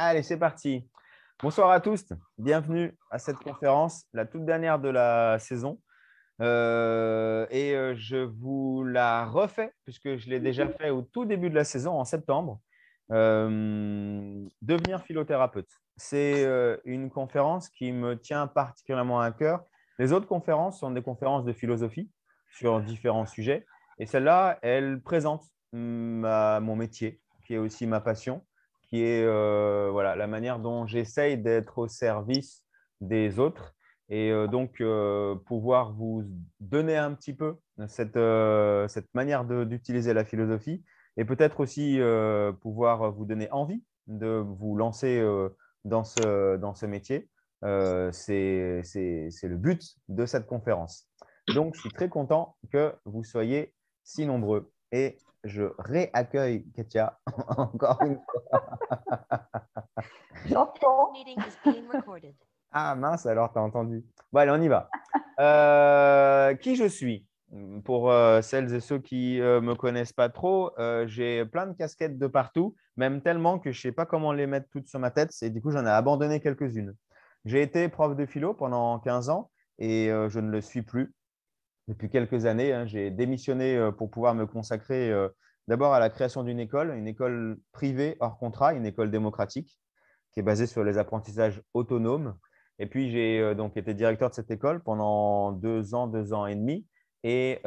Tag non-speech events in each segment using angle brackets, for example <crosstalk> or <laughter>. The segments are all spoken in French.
Allez, c'est parti. Bonsoir à tous. Bienvenue à cette conférence, la toute dernière de la saison. Euh, et euh, je vous la refais puisque je l'ai déjà fait au tout début de la saison, en septembre. Euh, devenir philothérapeute. C'est une conférence qui me tient particulièrement à cœur. Les autres conférences sont des conférences de philosophie sur différents sujets. Et celle-là, elle présente mm, mon métier, qui est aussi ma passion, qui est euh, voilà, la manière dont j'essaye d'être au service des autres et euh, donc euh, pouvoir vous donner un petit peu cette, manière d'utiliser la philosophie et peut-être aussi pouvoir vous donner envie de vous lancer dans, ce, dans ce métier. C'est le but de cette conférence. Donc, je suis très content que vous soyez si nombreux. Et je réaccueille Katia <laughs> encore une fois. <laughs> ah mince, alors t'as entendu. Bon, allez, on y va. Euh, qui je suis Pour euh, celles et ceux qui ne euh, me connaissent pas trop, j'ai plein de casquettes de partout, même tellement que je ne sais pas comment les mettre toutes sur ma tête. Et du coup, j'en ai abandonné quelques-unes. J'ai été prof de philo pendant 15 ans et je ne le suis plus depuis quelques années. Hein, j'ai démissionné euh, pour pouvoir me consacrer euh, d'abord à la création d'une école, une école privée hors contrat, une école démocratique qui est basée sur les apprentissages autonomes. Et puis, j'ai euh, donc été directeur de cette école pendant deux ans, deux ans et demi. Et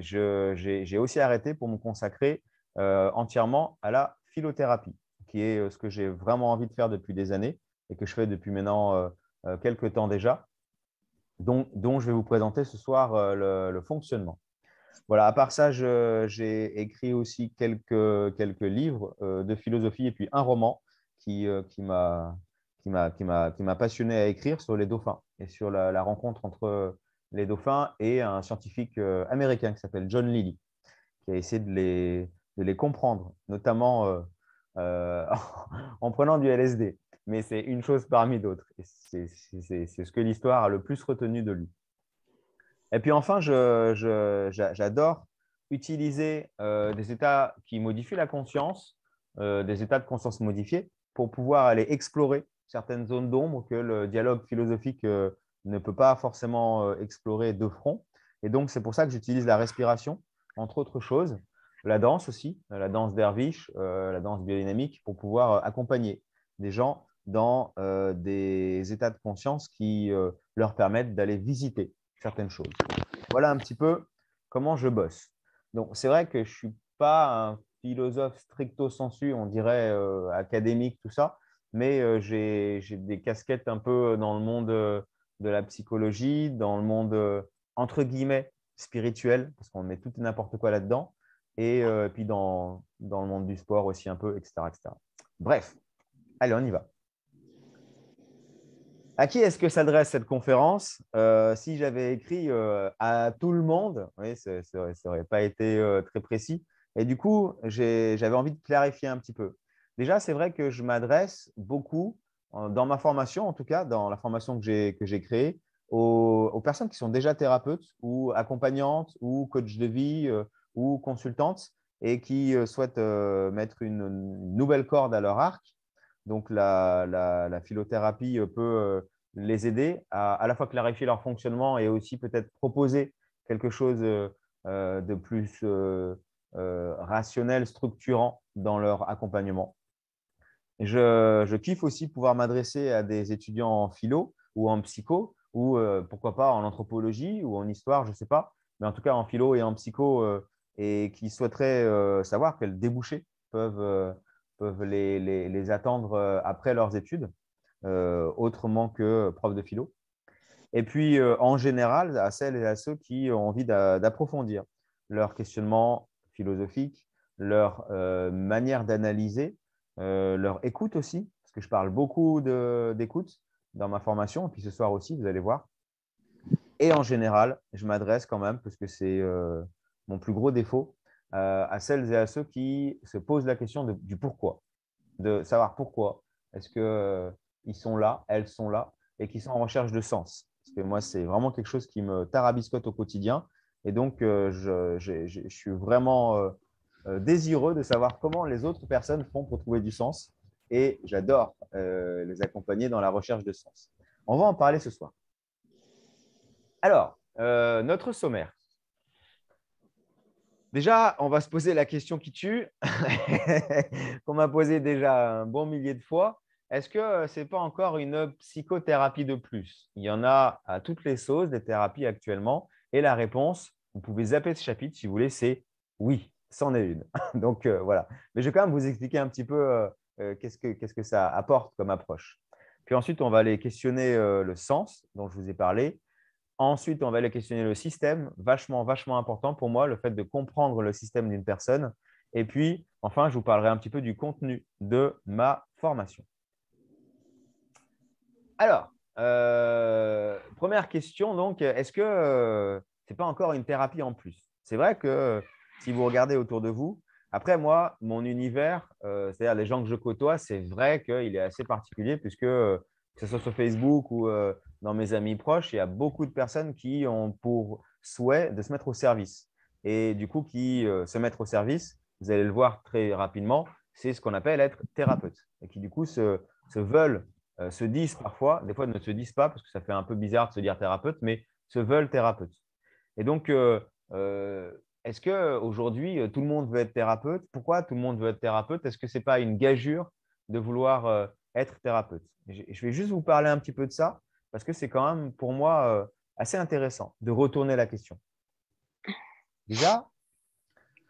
j'ai aussi arrêté pour me consacrer entièrement à la philothérapie, qui est ce que j'ai vraiment envie de faire depuis des années et que je fais depuis maintenant quelques temps déjà dont, je vais vous présenter ce soir euh, le, fonctionnement. Voilà, à part ça, j'ai écrit aussi quelques, quelques livres euh, de philosophie et puis un roman qui, euh, qui m'a passionné à écrire sur les dauphins et sur la, rencontre entre les dauphins et un scientifique américain qui s'appelle John Lilly, qui a essayé de les, de les comprendre, notamment <laughs> en prenant du LSD mais c'est une chose parmi d'autres. c'est ce que l'histoire a le plus retenu de lui. Et puis enfin, j'adore utiliser euh, des états qui modifient la conscience, euh, des états de conscience modifiés, pour pouvoir aller explorer certaines zones d'ombre que le dialogue philosophique euh, ne peut pas forcément explorer de front. Et donc, c'est pour ça que j'utilise la respiration, entre autres choses, la danse aussi, la danse derviche, la danse biodynamique, pour pouvoir accompagner des gens dans euh, des états de conscience qui euh, leur permettent d'aller visiter certaines choses. Voilà un petit peu comment je bosse. Donc, c'est vrai que je ne suis pas un philosophe stricto sensu, on dirait euh, académique, tout ça, mais j'ai des casquettes un peu dans le monde de la psychologie, dans le monde entre guillemets spirituel, parce qu'on met tout et n'importe quoi là-dedans, et, puis dans, dans le monde du sport aussi un peu, etc. etc. Bref, allez, on y va. À qui est-ce que s'adresse cette conférence euh, Si j'avais écrit euh, à tout le monde, oui, ça n'aurait pas été euh, très précis. Et du coup, j'avais envie de clarifier un petit peu. Déjà, c'est vrai que je m'adresse beaucoup, dans ma formation en tout cas, dans la formation que j'ai créée, aux, personnes qui sont déjà thérapeutes ou accompagnantes ou coach de vie ou consultantes et qui souhaitent mettre une nouvelle corde à leur arc donc, la, philothérapie euh, peut euh, les aider à à la fois clarifier leur fonctionnement et aussi peut-être proposer quelque chose euh, de plus rationnel, structurant dans leur accompagnement. Je, je kiffe aussi pouvoir m'adresser à des étudiants en philo ou en psycho ou pourquoi pas en anthropologie ou en histoire, je ne sais pas, mais en tout cas en philo et en psycho et qui souhaiteraient savoir quels débouchés peuvent peuvent les, les, attendre euh, après leurs études, euh, autrement que prof de philo. Et puis, euh, en général, à celles et à ceux qui ont envie d'approfondir leur questionnement philosophique, leur manière d'analyser, leur écoute aussi, parce que je parle beaucoup d'écoute dans ma formation, et puis ce soir aussi, vous allez voir. Et en général, je m'adresse quand même, parce que c'est mon plus gros défaut, à celles et à ceux qui se posent la question du pourquoi de savoir pourquoi est-ce qu'ils euh, ils sont là, elles sont là, et qu'ils sont en recherche de sens. Parce que moi, c'est vraiment quelque chose qui me tarabiscote au quotidien. Et donc, euh, je, suis vraiment euh, désireux de savoir comment les autres personnes font pour trouver du sens. Et j'adore les accompagner dans la recherche de sens. On va en parler ce soir. Alors, notre sommaire. Déjà, on va se poser la question qui tue, <laughs> qu'on m'a posée déjà un bon millier de fois. Est-ce que euh, ce n'est pas encore une psychothérapie de plus Il y en a à toutes les sauces des thérapies actuellement. Et la réponse, vous pouvez zapper ce chapitre si vous voulez, c'est oui, c'en est une. <laughs> Donc euh, voilà. Mais je vais quand même vous expliquer un petit peu euh, qu'est-ce, que, ça apporte comme approche. Puis ensuite, on va aller questionner le sens dont je vous ai parlé, Ensuite, on va aller questionner le système. Vachement, vachement important pour moi, le fait de comprendre le système d'une personne. Et puis, enfin, je vous parlerai un petit peu du contenu de ma formation. Alors, euh, première question, donc, est-ce que euh, ce n'est pas encore une thérapie en plus C'est vrai que si vous regardez autour de vous, après moi, mon univers, euh, c'est-à-dire les gens que je côtoie, c'est vrai qu'il est assez particulier puisque que ce soit sur Facebook ou dans mes amis proches, il y a beaucoup de personnes qui ont pour souhait de se mettre au service. Et du coup, qui euh, se mettre au service, vous allez le voir très rapidement, c'est ce qu'on appelle être thérapeute. Et qui du coup se, veulent, euh, se disent parfois, des fois ne se disent pas parce que ça fait un peu bizarre de se dire thérapeute, mais se veulent thérapeute. Et donc, euh, est-ce qu'aujourd'hui, tout le monde veut être thérapeute Pourquoi tout le monde veut être thérapeute Est-ce que ce n'est pas une gageure de vouloir être thérapeute Je vais juste vous parler un petit peu de ça parce que c'est quand même pour moi euh, assez intéressant de retourner la question. Déjà,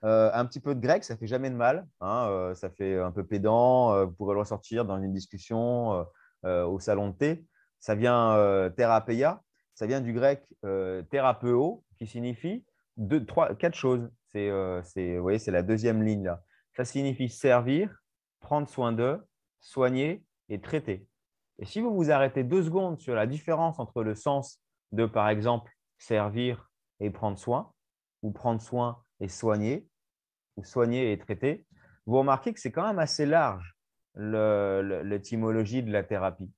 euh, un petit peu de grec, ça fait jamais de mal. Hein, euh, ça fait un peu pédant. vous pourrez le ressortir dans une discussion au salon de thé. Ça vient thérapia, Ça vient du grec thérapeo, qui signifie quatre choses. C'est, vous voyez, c'est la deuxième ligne Ça signifie servir, prendre soin d'eux, soigner et traiter. Et si vous vous arrêtez deux secondes sur la différence entre le sens de, par exemple, servir et prendre soin, ou prendre soin et soigner, ou soigner et traiter, vous remarquez que c'est quand même assez large l'étymologie de la thérapie.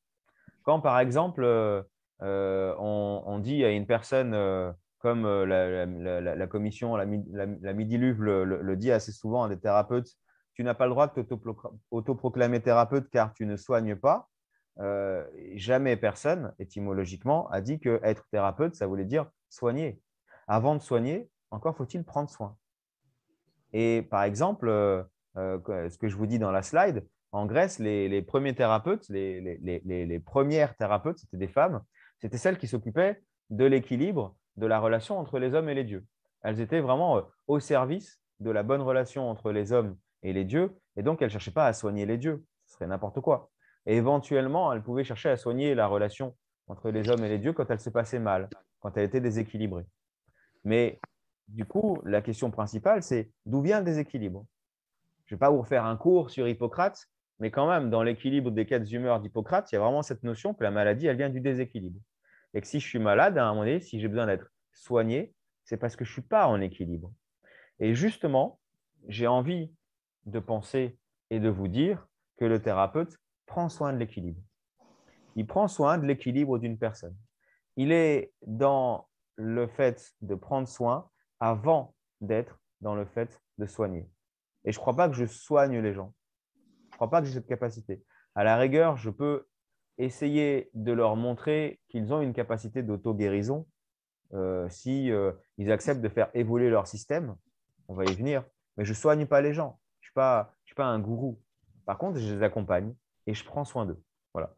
Quand, par exemple, euh, euh, on, dit à une personne, euh, comme la, commission, la, midi le, le, le, dit assez souvent à des thérapeutes, tu n'as pas le droit de t'autoproclamer thérapeute car tu ne soignes pas. Euh, jamais personne, étymologiquement, a dit que être thérapeute, ça voulait dire soigner. Avant de soigner, encore faut-il prendre soin. Et par exemple, euh, euh, ce que je vous dis dans la slide, en Grèce, les, premiers thérapeutes, les, premières thérapeutes, c'était des femmes, c'était celles qui s'occupaient de l'équilibre de la relation entre les hommes et les dieux. Elles étaient vraiment au service de la bonne relation entre les hommes et les dieux, et donc elles ne cherchaient pas à soigner les dieux, ce serait n'importe quoi. Et éventuellement, elle pouvait chercher à soigner la relation entre les hommes et les dieux quand elle se passait mal, quand elle était déséquilibrée. Mais du coup, la question principale, c'est d'où vient le déséquilibre Je ne vais pas vous refaire un cours sur Hippocrate, mais quand même, dans l'équilibre des quatre humeurs d'Hippocrate, il y a vraiment cette notion que la maladie, elle vient du déséquilibre. Et que si je suis malade, à un moment donné, si j'ai besoin d'être soigné, c'est parce que je ne suis pas en équilibre. Et justement, j'ai envie de penser et de vous dire que le thérapeute, prend soin de l'équilibre. Il prend soin de l'équilibre d'une personne. Il est dans le fait de prendre soin avant d'être dans le fait de soigner. Et je ne crois pas que je soigne les gens. Je ne crois pas que j'ai cette capacité. À la rigueur, je peux essayer de leur montrer qu'ils ont une capacité d'auto-guérison euh, si euh, acceptent de faire évoluer leur système. On va y venir. Mais je ne soigne pas les gens. Je ne suis, pas un gourou. Par contre, je les accompagne et je prends soin d'eux. Voilà.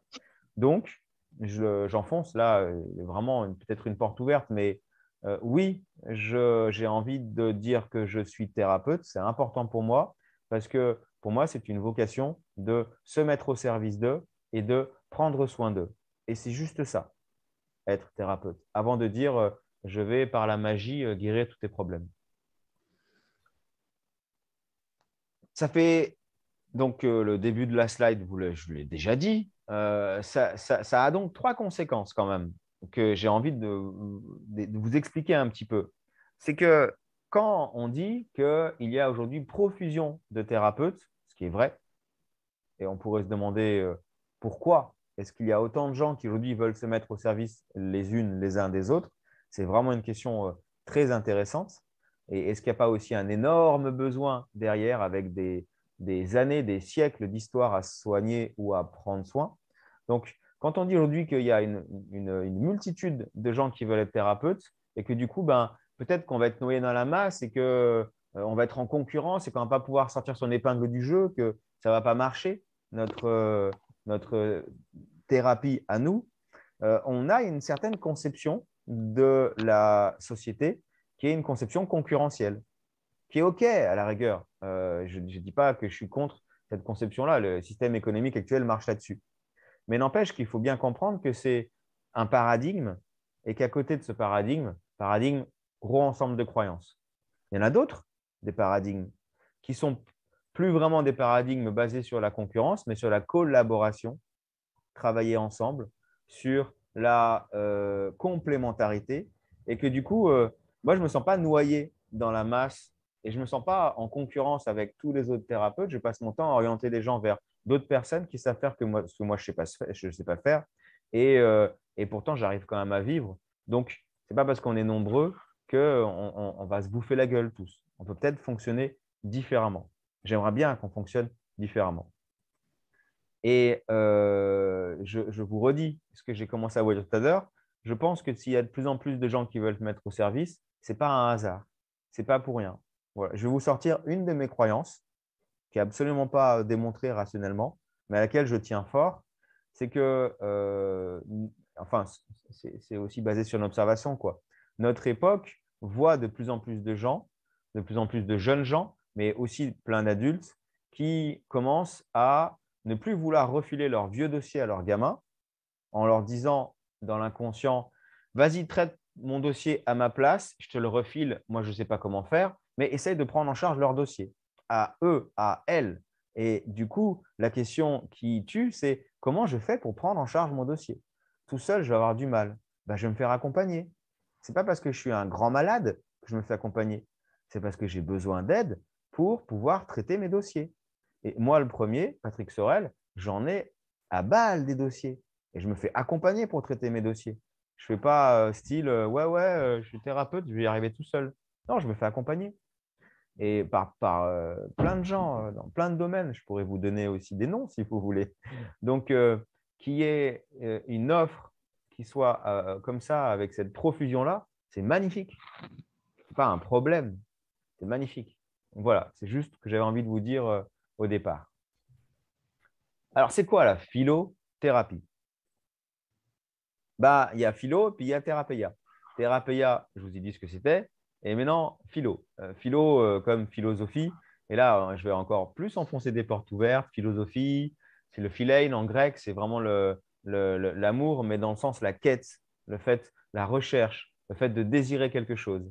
Donc, j'enfonce là euh, vraiment peut-être une porte ouverte, mais euh, oui, j'ai envie de dire que je suis thérapeute, c'est important pour moi, parce que pour moi, c'est une vocation de se mettre au service d'eux et de prendre soin d'eux. Et c'est juste ça, être thérapeute, avant de dire euh, je vais par la magie guérir tous tes problèmes. Ça fait donc euh, le début de la slide, je vous l'ai déjà dit, euh, ça, a donc trois conséquences quand même que j'ai envie de, vous expliquer un petit peu. C'est que quand on dit qu'il y a aujourd'hui profusion de thérapeutes, ce qui est vrai, et on pourrait se demander euh, pourquoi est-ce qu'il y a autant de gens qui aujourd'hui veulent se mettre au service les unes les uns des autres, c'est vraiment une question très intéressante. Et est-ce qu'il n'y a pas aussi un énorme besoin derrière avec des, des années, des siècles d'histoire à soigner ou à prendre soin. Donc, quand on dit aujourd'hui qu'il y a une, multitude de gens qui veulent être thérapeutes et que du coup, ben, peut-être qu'on va être noyé dans la masse et qu'on euh, va être en concurrence et qu'on ne va pas pouvoir sortir son épingle du jeu, que ça ne va pas marcher, notre, euh, euh, thérapie à nous. on a une certaine conception de la société qui est une conception concurrentielle qui est OK à la rigueur. Euh, je ne dis pas que je suis contre cette conception-là. Le système économique actuel marche là-dessus. Mais n'empêche qu'il faut bien comprendre que c'est un paradigme et qu'à côté de ce paradigme, paradigme, gros ensemble de croyances. Il y en a d'autres, des paradigmes, qui sont plus vraiment des paradigmes basés sur la concurrence, mais sur la collaboration, travailler ensemble, sur la euh, complémentarité, et que du coup, euh, moi, je ne me sens pas noyé dans la masse et je ne me sens pas en concurrence avec tous les autres thérapeutes. Je passe mon temps à orienter les gens vers d'autres personnes qui savent faire ce que moi, je ne sais, pas faire. Euh, et, pourtant, j'arrive quand même à vivre. Donc, ce n'est pas parce qu'on est nombreux qu'on on, va se bouffer la gueule tous. On peut peut-être fonctionner différemment. J'aimerais bien qu'on fonctionne différemment. Et euh, je, vous redis ce que j'ai commencé à vous dire tout à l'heure. Je pense que s'il y a de plus en plus de gens qui veulent se mettre au service, ce n'est pas un hasard. Ce n'est pas pour rien. Je vais vous sortir une de mes croyances, qui n'est absolument pas euh, démontrée rationnellement, mais à laquelle je tiens fort. C'est que, euh, enfin, c'est aussi basé sur une observation. Quoi. Notre époque voit de plus en plus de gens, de plus en plus de jeunes gens, mais aussi plein d'adultes, qui commencent à ne plus vouloir refiler leur vieux dossier à leur gamin en leur disant dans l'inconscient, vas-y, traite mon dossier à ma place, je te le refile, moi je ne sais pas comment faire mais essaye de prendre en charge leur dossier, à eux, à elles. Et du coup, la question qui tue, c'est comment je fais pour prendre en charge mon dossier Tout seul, je vais avoir du mal. Ben, je vais me faire accompagner. Ce n'est pas parce que je suis un grand malade que je me fais accompagner. C'est parce que j'ai besoin d'aide pour pouvoir traiter mes dossiers. Et moi, le premier, Patrick Sorel, j'en ai à balle des dossiers. Et je me fais accompagner pour traiter mes dossiers. Je ne fais pas euh, style, euh, ouais, ouais, euh, je suis thérapeute, je vais y arriver tout seul. Non, je me fais accompagner et par, par euh, plein de gens euh, dans plein de domaines. Je pourrais vous donner aussi des noms si vous voulez. Donc, euh, qui qu'il y ait une offre qui soit comme ça, avec cette profusion-là, c'est magnifique. Pas un problème, c'est magnifique. Voilà, c'est juste ce que j'avais envie de vous dire au départ. Alors, c'est quoi la philothérapie bah, Il y a philo, puis il y a thérapeia. Thérapeia, je vous ai dit ce que c'était. Et maintenant, philo. Euh, philo euh, comme philosophie. Et là, euh, je vais encore plus enfoncer des portes ouvertes. Philosophie, c'est le philein en grec, c'est vraiment l'amour, le, mais dans le sens la quête, le fait, la recherche, le fait de désirer quelque chose.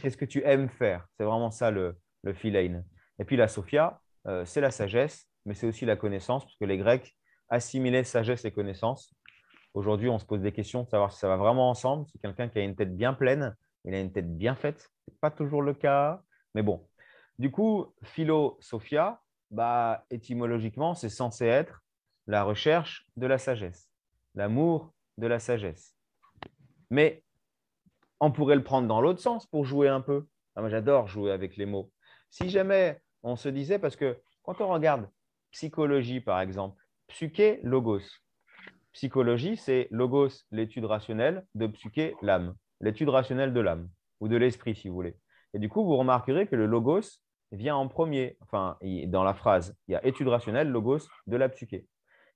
Qu'est-ce que tu aimes faire C'est vraiment ça le, le philein. Et puis la sophia, c'est la sagesse, mais c'est aussi la connaissance, parce que les Grecs assimilaient sagesse et connaissance. Aujourd'hui, on se pose des questions de savoir si ça va vraiment ensemble. C'est quelqu'un qui a une tête bien pleine, il a une tête bien faite, n'est pas toujours le cas. Mais bon. Du coup, Philo bah, étymologiquement, c'est censé être la recherche de la sagesse, l'amour de la sagesse. Mais on pourrait le prendre dans l'autre sens pour jouer un peu. Ah, moi, j'adore jouer avec les mots. Si jamais on se disait, parce que quand on regarde psychologie, par exemple, psyché, logos. Psychologie, c'est logos, l'étude rationnelle, de psyché, l'âme, l'étude rationnelle de l'âme ou de l'esprit, si vous voulez. Et du coup, vous remarquerez que le logos vient en premier, enfin, dans la phrase, il y a étude rationnelle, logos de la psyché.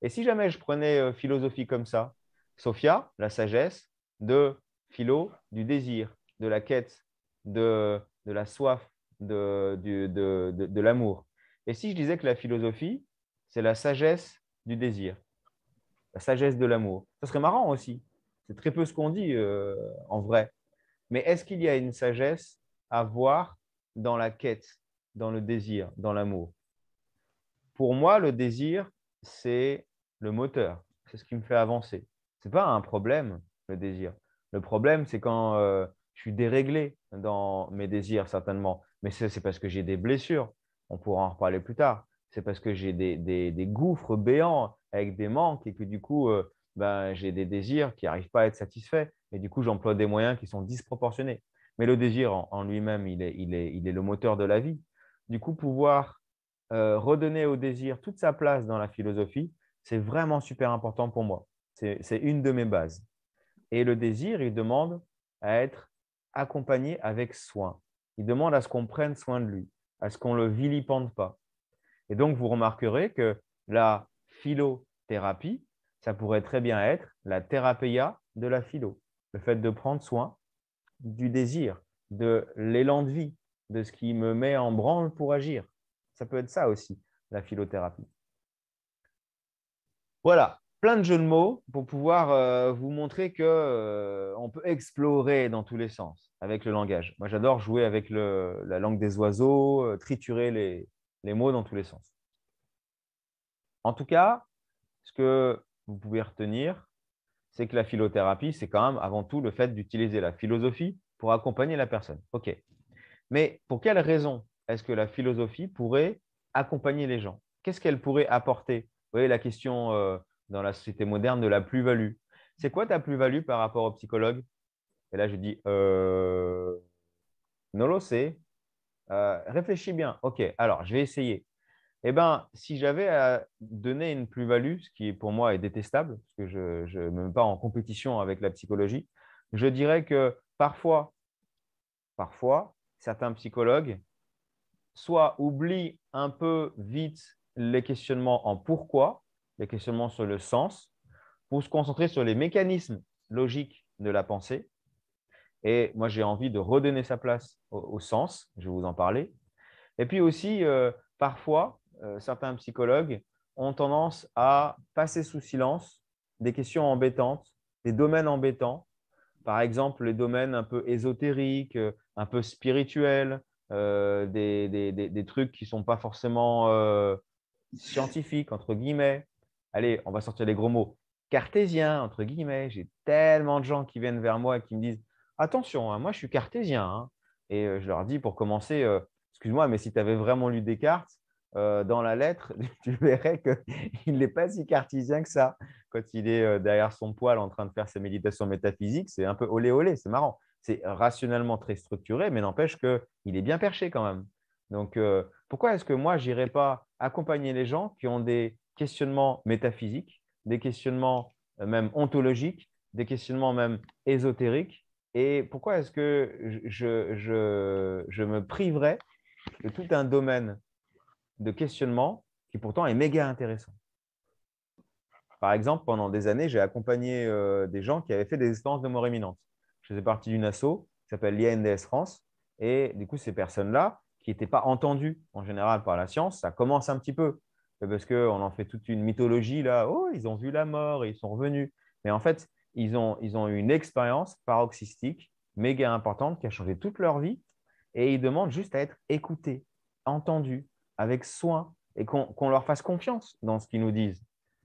Et si jamais je prenais euh, philosophie comme ça, Sophia, la sagesse, de philo, du désir, de la quête, de, de la soif, de, de, de, l'amour. Et si je disais que la philosophie, c'est la sagesse du désir, la sagesse de l'amour, ça serait marrant aussi. C'est très peu ce qu'on dit euh, en vrai. Mais est-ce qu'il y a une sagesse à voir dans la quête, dans le désir, dans l'amour Pour moi, le désir, c'est le moteur, c'est ce qui me fait avancer. Ce n'est pas un problème, le désir. Le problème, c'est quand euh, je suis déréglé dans mes désirs, certainement. Mais c'est parce que j'ai des blessures. On pourra en reparler plus tard. C'est parce que j'ai des, gouffres béants avec des manques et que du coup, euh, ben, j'ai des désirs qui n'arrivent pas à être satisfaits. Et du coup, j'emploie des moyens qui sont disproportionnés. Mais le désir en, lui-même, il est, il, est, il est, le moteur de la vie. Du coup, pouvoir euh, redonner au désir toute sa place dans la philosophie, c'est vraiment super important pour moi. C'est une de mes bases. Et le désir, il demande à être accompagné avec soin. Il demande à ce qu'on prenne soin de lui, à ce qu'on ne le vilipende pas. Et donc, vous remarquerez que la philothérapie, ça pourrait très bien être la thérapeia de la philo le fait de prendre soin du désir, de l'élan de vie, de ce qui me met en branle pour agir. Ça peut être ça aussi, la philothérapie. Voilà, plein de jeux de mots pour pouvoir euh, vous montrer qu'on euh, on peut explorer dans tous les sens avec le langage. Moi, j'adore jouer avec la langue des oiseaux, euh, triturer les mots dans tous les sens. En tout cas, ce que vous pouvez retenir, c'est que la philothérapie, c'est quand même avant tout le fait d'utiliser la philosophie pour accompagner la personne. OK. Mais pour quelle raison est-ce que la philosophie pourrait accompagner les gens Qu'est-ce qu'elle pourrait apporter Vous voyez la question euh, dans la société moderne de la plus-value. C'est quoi ta plus-value par rapport au psychologue Et là, je dis, euh, non, lo c'est. Euh, réfléchis bien. OK, alors je vais essayer eh ben, si j'avais à donner une plus-value, ce qui pour moi est détestable, parce que je ne me mets pas en compétition avec la psychologie, je dirais que parfois, parfois, certains psychologues, soit oublient un peu vite les questionnements en pourquoi, les questionnements sur le sens, pour se concentrer sur les mécanismes logiques de la pensée. Et moi, j'ai envie de redonner sa place au, sens, je vais vous en parler. Et puis aussi, euh, parfois, euh, certains psychologues ont tendance à passer sous silence des questions embêtantes, des domaines embêtants, par exemple les domaines un peu ésotériques, euh, un peu spirituels, euh, des, trucs qui ne sont pas forcément scientifiques, entre guillemets. Allez, on va sortir les gros mots. Cartésien, entre guillemets. J'ai tellement de gens qui viennent vers moi et qui me disent Attention, hein, moi je suis cartésien. Hein. Et je leur dis pour commencer Excuse-moi, mais si tu avais vraiment lu Descartes, euh, dans la lettre, <laughs> tu verrais qu'il <laughs> n'est pas si cartésien que ça. Quand il est euh, derrière son poil en train de faire ses méditations métaphysiques, c'est un peu olé olé, c'est marrant. C'est rationnellement très structuré, mais n'empêche qu'il est bien perché quand même. Donc, euh, pourquoi est-ce que moi, je n'irais pas accompagner les gens qui ont des questionnements métaphysiques, des questionnements même ontologiques, des questionnements même ésotériques Et pourquoi est-ce que je, je me priverais de tout un domaine de questionnement qui pourtant est méga intéressant. Par exemple, pendant des années, j'ai accompagné euh, des gens qui avaient fait des expériences de mort imminente. Je faisais partie d'une asso qui s'appelle l'INDS France. Et du coup, ces personnes-là, qui n'étaient pas entendues en général par la science, ça commence un petit peu. Parce qu'on en fait toute une mythologie là. Oh, ils ont vu la mort, et ils sont revenus. Mais en fait, ils ont, ils ont eu une expérience paroxystique méga importante qui a changé toute leur vie. Et ils demandent juste à être écoutés, entendus, avec soin et qu'on leur fasse confiance dans ce qu'ils nous disent.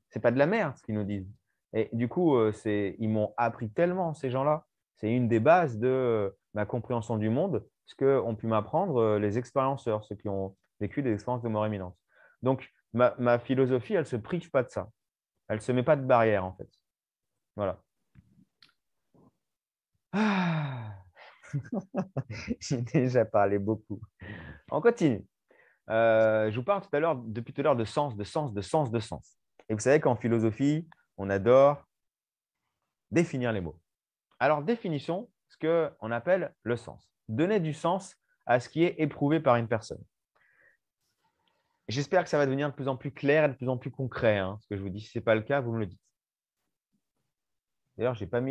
C'est pas de la merde ce qu'ils nous disent. Et du coup, euh, ils m'ont appris tellement, ces gens-là. C'est une des bases de euh, ma compréhension du monde, ce qu'ont pu m'apprendre euh, les expérienceurs, ceux qui ont vécu des expériences de mort éminente. Donc, ma, philosophie, elle ne se prive pas de ça. Elle ne se met pas de barrière, en fait. Voilà. Ah. <laughs> J'ai déjà parlé beaucoup. On continue. Euh, je vous parle tout à l'heure, depuis tout à l'heure, de sens, de sens, de sens, de sens. Et vous savez qu'en philosophie, on adore définir les mots. Alors, définissons ce qu'on appelle le sens. Donner du sens à ce qui est éprouvé par une personne. J'espère que ça va devenir de plus en plus clair et de plus en plus concret. Hein, ce que je vous dis, si ce n'est pas le cas, vous me le dites. D'ailleurs, je n'ai pas,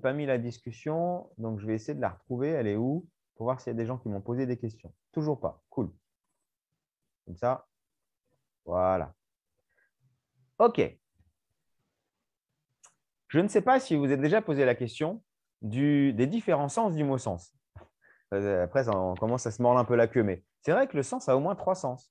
pas mis la discussion, donc je vais essayer de la retrouver. Elle est où Pour voir s'il y a des gens qui m'ont posé des questions. Toujours pas. Cool. Comme ça. Voilà. OK. Je ne sais pas si vous êtes déjà posé la question du, des différents sens du mot sens. <laughs> Euh, après, on commence à se mordre un peu la queue, mais c'est vrai que le sens a au moins trois sens.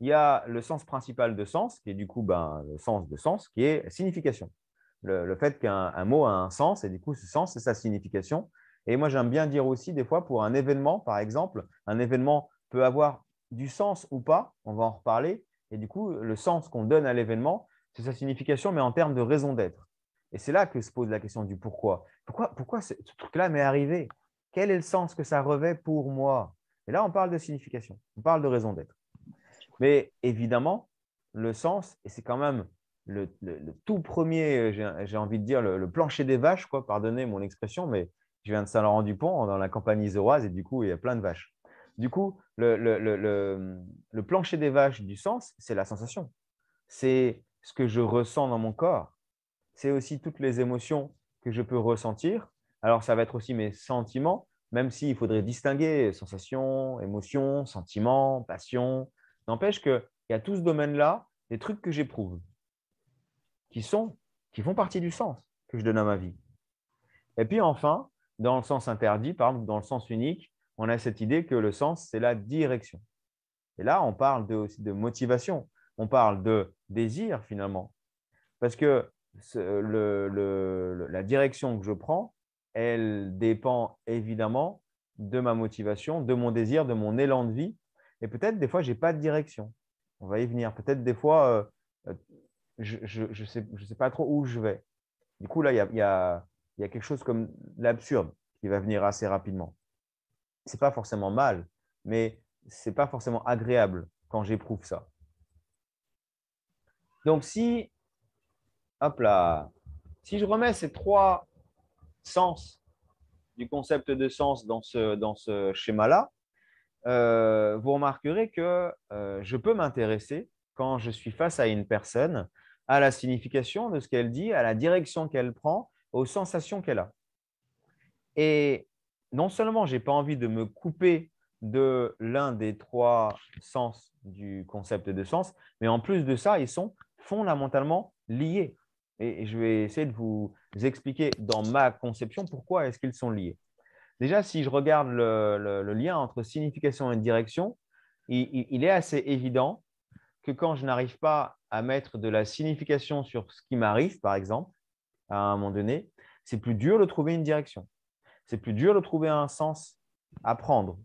Il y a le sens principal de sens, qui est du coup ben, le sens de sens, qui est signification. Le, le fait qu'un mot a un sens, et du coup, ce sens, c'est sa signification. Et moi, j'aime bien dire aussi, des fois, pour un événement, par exemple, un événement peut avoir du sens ou pas, on va en reparler, et du coup, le sens qu'on donne à l'événement, c'est sa signification, mais en termes de raison d'être. Et c'est là que se pose la question du pourquoi. Pourquoi, pourquoi ce, truc-là m'est arrivé Quel est le sens que ça revêt pour moi Et là, on parle de signification, on parle de raison d'être. Mais évidemment, le sens, et c'est quand même le, tout premier, euh, j'ai envie de dire, le, plancher des vaches, quoi, pardonnez mon expression, mais je viens de Saint-Laurent-du-Pont, dans la campagne iséroise, et du coup, il y a plein de vaches. Du coup, le, plancher des vaches du sens, c'est la sensation. C'est ce que je ressens dans mon corps. C'est aussi toutes les émotions que je peux ressentir. Alors, ça va être aussi mes sentiments, même s'il faudrait distinguer sensations, émotions, sentiments, passion. N'empêche qu'il y a tout ce domaine-là, des trucs que j'éprouve, qui sont, qui font partie du sens que je donne à ma vie. Et puis enfin, dans le sens interdit, par exemple, dans le sens unique, on a cette idée que le sens, c'est la direction. Et là, on parle de, aussi de motivation, on parle de désir finalement. Parce que la direction que je prends, elle dépend évidemment de ma motivation, de mon désir, de mon élan de vie. Et peut-être des fois, je n'ai pas de direction. On va y venir. Peut-être des fois, euh, euh, je ne sais, pas trop où je vais. Du coup, là, il y a il y a quelque chose comme l'absurde qui va venir assez rapidement. C'est pas forcément mal, mais n'est pas forcément agréable quand j'éprouve ça. Donc si, hop là, si je remets ces trois sens du concept de sens dans ce, dans ce schéma-là, euh, vous remarquerez que euh, je peux m'intéresser quand je suis face à une personne à la signification de ce qu'elle dit, à la direction qu'elle prend, aux sensations qu'elle a. Et non seulement j'ai pas envie de me couper de l'un des trois sens du concept de sens, mais en plus de ça, ils sont fondamentalement liés. Et je vais essayer de vous expliquer dans ma conception pourquoi est-ce qu'ils sont liés. Déjà, si je regarde le, lien entre signification et direction, il, est assez évident que quand je n'arrive pas à mettre de la signification sur ce qui m'arrive, par exemple, à un moment donné, c'est plus dur de trouver une direction. C'est plus dur de trouver un sens à prendre,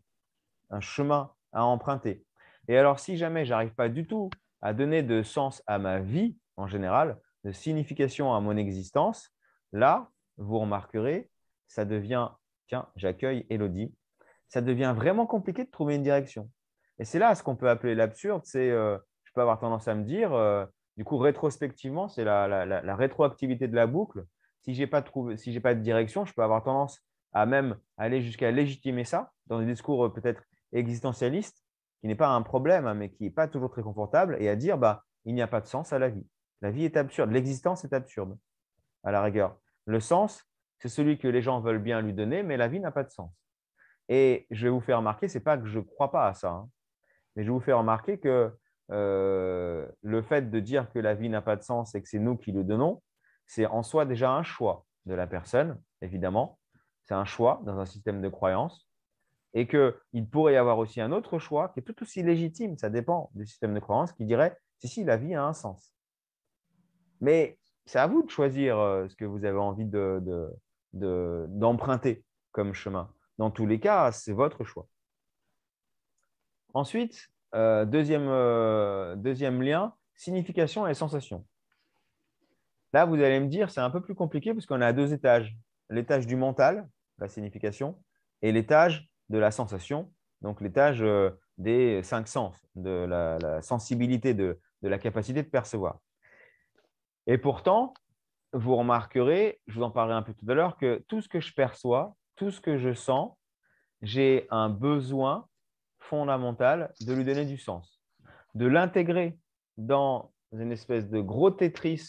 un chemin à emprunter. Et alors, si jamais j'arrive pas du tout à donner de sens à ma vie en général, de signification à mon existence, là, vous remarquerez, ça devient, tiens, j'accueille Elodie, ça devient vraiment compliqué de trouver une direction. Et c'est là ce qu'on peut appeler l'absurde, c'est, euh, je peux avoir tendance à me dire, euh, du coup, rétrospectivement, c'est la, rétroactivité de la boucle. Si je n'ai pas, si pas de direction, je peux avoir tendance à même aller jusqu'à légitimer ça dans des discours euh, peut-être existentialistes, qui n'est pas un problème, hein, mais qui n'est pas toujours très confortable, et à dire bah, il n'y a pas de sens à la vie. La vie est absurde, l'existence est absurde, à la rigueur. Le sens, c'est celui que les gens veulent bien lui donner, mais la vie n'a pas de sens. Et je vais vous faire remarquer, c'est pas que je ne crois pas à ça, hein, mais je vais vous faire remarquer que euh, le fait de dire que la vie n'a pas de sens et que c'est nous qui le donnons, c'est en soi déjà un choix de la personne, évidemment. C'est un choix dans un système de croyance. Et qu'il pourrait y avoir aussi un autre choix qui est tout aussi légitime, ça dépend du système de croyance, qui dirait si, si, la vie a un sens. Mais c'est à vous de choisir euh, ce que vous avez envie d'emprunter de, comme chemin. Dans tous les cas, c'est votre choix. Ensuite, euh, euh, deuxième, lien, signification et sensation. Là, vous allez me dire, c'est un peu plus compliqué parce qu'on a deux étages. L'étage du mental, la signification, et l'étage de la sensation, donc l'étage euh, des cinq sens, de la, sensibilité, de, de, la capacité de percevoir. Et pourtant, vous remarquerez, je vous en parlerai un peu tout à l'heure, que tout ce que je perçois, tout ce que je sens, j'ai un besoin fondamental de lui donner du sens, de l'intégrer dans une espèce de gros Tetris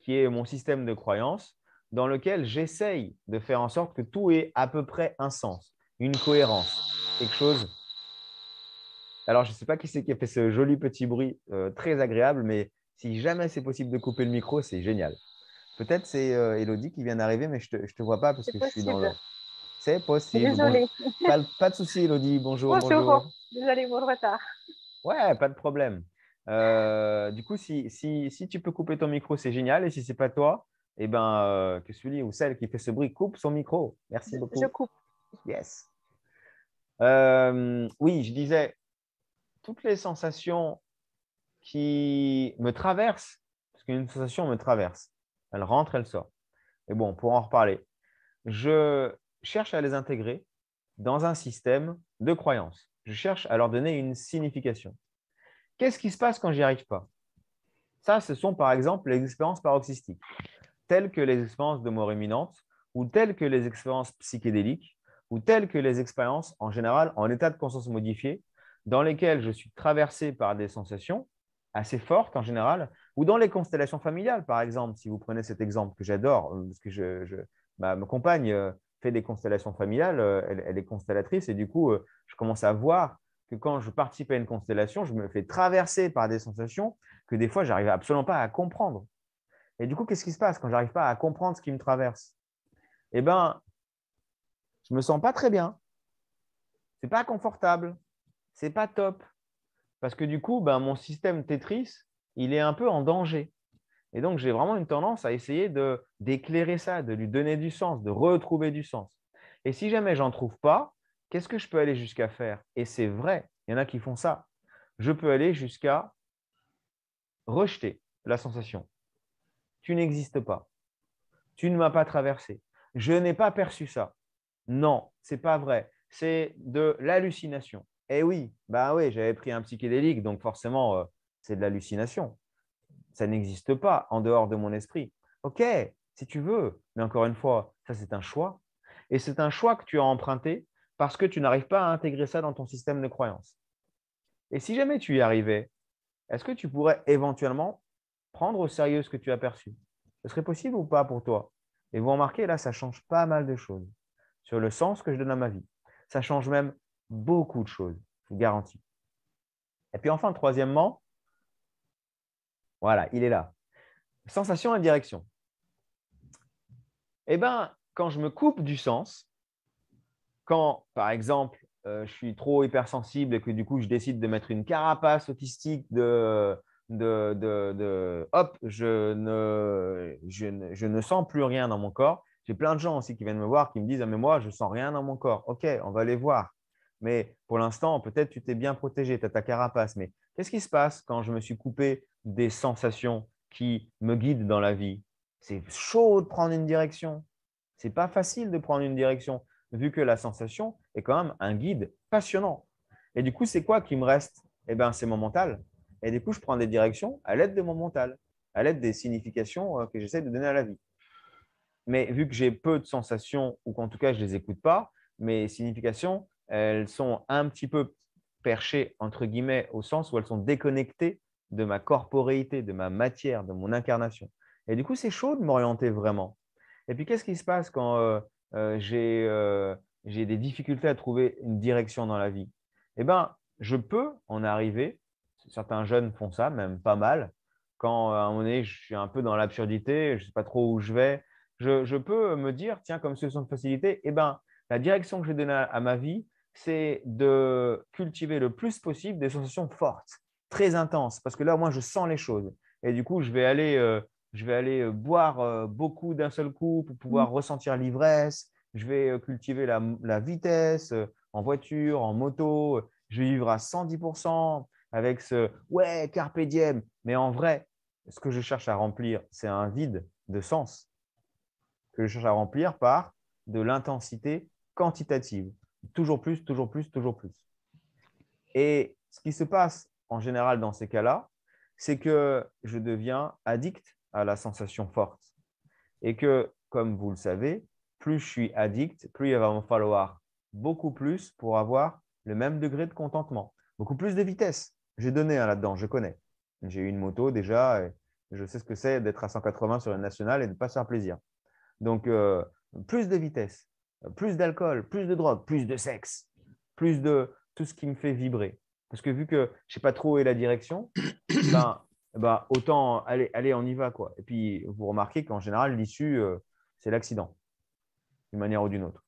qui est mon système de croyance dans lequel j'essaye de faire en sorte que tout ait à peu près un sens, une cohérence, quelque chose. Alors, je ne sais pas qui c'est qui a fait ce joli petit bruit euh, très agréable, mais si jamais c'est possible de couper le micro, c'est génial. Peut-être c'est euh, Elodie qui vient d'arriver, mais je ne te, vois pas parce que je suis dans le. C'est possible. Pas, de souci, Elodie. Bonjour, bonjour. Désolée pour le retard. Ouais, pas de problème. Euh, du coup, si, si, si, tu peux couper ton micro, c'est génial. Et si c'est pas toi, et eh ben, euh, que celui ou celle qui fait ce bruit coupe son micro. Merci beaucoup. Je coupe. Yes. Euh, oui, je disais, toutes les sensations qui me traversent, parce qu'une sensation me traverse, elle rentre, elle sort. Et bon, pour en reparler, je, cherche à les intégrer dans un système de croyances. Je cherche à leur donner une signification. Qu'est-ce qui se passe quand j'y arrive pas Ça, ce sont par exemple les expériences paroxystiques, telles que les expériences de mort imminente, ou telles que les expériences psychédéliques, ou telles que les expériences en général en état de conscience modifiée, dans lesquelles je suis traversé par des sensations assez fortes en général, ou dans les constellations familiales, par exemple, si vous prenez cet exemple que j'adore, euh, parce que je, je ma, compagne euh, des constellations familiales, euh, elle, est constellatrice, et du coup, euh, je commence à voir que quand je participe à une constellation, je me fais traverser par des sensations que des fois, j'arrive absolument pas à comprendre. Et du coup, qu'est-ce qui se passe quand j'arrive pas à comprendre ce qui me traverse Eh bien, je me sens pas très bien. C'est pas confortable. C'est pas top. Parce que du coup, ben, mon système Tetris, il est un peu en danger. Et donc, j'ai vraiment une tendance à essayer d'éclairer ça, de lui donner du sens, de retrouver du sens. Et si jamais j'en trouve pas, qu'est-ce que je peux aller jusqu'à faire Et c'est vrai, il y en a qui font ça. Je peux aller jusqu'à rejeter la sensation. Tu n'existes pas. Tu ne m'as pas traversé. Je n'ai pas perçu ça. Non, c'est pas vrai. C'est de l'hallucination. Eh oui, bah oui, j'avais pris un psychédélique, donc forcément, euh, c'est de l'hallucination ça n'existe pas en dehors de mon esprit. Ok, si tu veux, mais encore une fois, ça c'est un choix. Et c'est un choix que tu as emprunté parce que tu n'arrives pas à intégrer ça dans ton système de croyance. Et si jamais tu y arrivais, est-ce que tu pourrais éventuellement prendre au sérieux ce que tu as perçu Ce serait possible ou pas pour toi Et vous remarquez, là, ça change pas mal de choses sur le sens que je donne à ma vie. Ça change même beaucoup de choses, je vous garantis. Et puis enfin, troisièmement, voilà, il est là. Sensation, et direction. Eh bien, quand je me coupe du sens, quand, par exemple, euh, je suis trop hypersensible et que du coup, je décide de mettre une carapace autistique de, hop, je ne, sens plus rien dans mon corps. J'ai plein de gens aussi qui viennent me voir qui me disent ah, mais moi, je ne sens rien dans mon corps. OK, on va les voir. Mais pour l'instant, peut-être tu t'es bien protégé, tu as ta carapace. Mais qu'est-ce qui se passe quand je me suis coupé des sensations qui me guident dans la vie. C'est chaud de prendre une direction. C'est pas facile de prendre une direction, vu que la sensation est quand même un guide passionnant. Et du coup, c'est quoi qui me reste Eh ben, c'est mon mental. Et du coup, je prends des directions à l'aide de mon mental, à l'aide des significations euh, que j'essaie de donner à la vie. Mais vu que j'ai peu de sensations, ou qu'en tout cas, je ne les écoute pas, mes significations, elles sont un petit peu perchées, entre guillemets, au sens où elles sont déconnectées de ma corporéité, de ma matière, de mon incarnation. Et du coup, c'est chaud de m'orienter vraiment. Et puis, qu'est-ce qui se passe quand euh, euh, euh, j'ai, des difficultés à trouver une direction dans la vie Eh bien, je peux en arriver, certains jeunes font ça, même pas mal, quand à un moment je suis un peu dans l'absurdité, je ne sais pas trop où je vais, je, peux me dire, tiens, comme solution de facilité, eh ben, la direction que je donne à ma vie, c'est de cultiver le plus possible des sensations fortes très intense parce que là, moi, je sens les choses. Et du coup, je vais aller, euh, je vais aller euh, boire euh, beaucoup d'un seul coup pour pouvoir mmh. ressentir l'ivresse. Je vais cultiver la, vitesse en voiture, en moto. Je vais vivre à 110% avec ce ouais, carpe diem. Mais en vrai, ce que je cherche à remplir, c'est un vide de sens que je cherche à remplir par de l'intensité quantitative. Toujours plus, toujours plus, toujours plus. Et ce qui se passe en général dans ces cas-là, c'est que je deviens addict à la sensation forte. Et que, comme vous le savez, plus je suis addict, plus il va me falloir beaucoup plus pour avoir le même degré de contentement, beaucoup plus de vitesse. J'ai donné hein, là-dedans, je connais. J'ai eu une moto déjà, et je sais ce que c'est d'être à 180 sur une nationale et de ne pas se faire plaisir. Donc, euh, plus de vitesse, plus d'alcool, plus de drogue, plus de sexe, plus de tout ce qui me fait vibrer. Parce que vu que je ne sais pas trop où est la direction, <clears throat> ben, ben, autant allez, allez, on y va. quoi. Et puis, vous remarquez qu'en général, l'issue, euh, c'est l'accident, d'une manière ou d'une autre.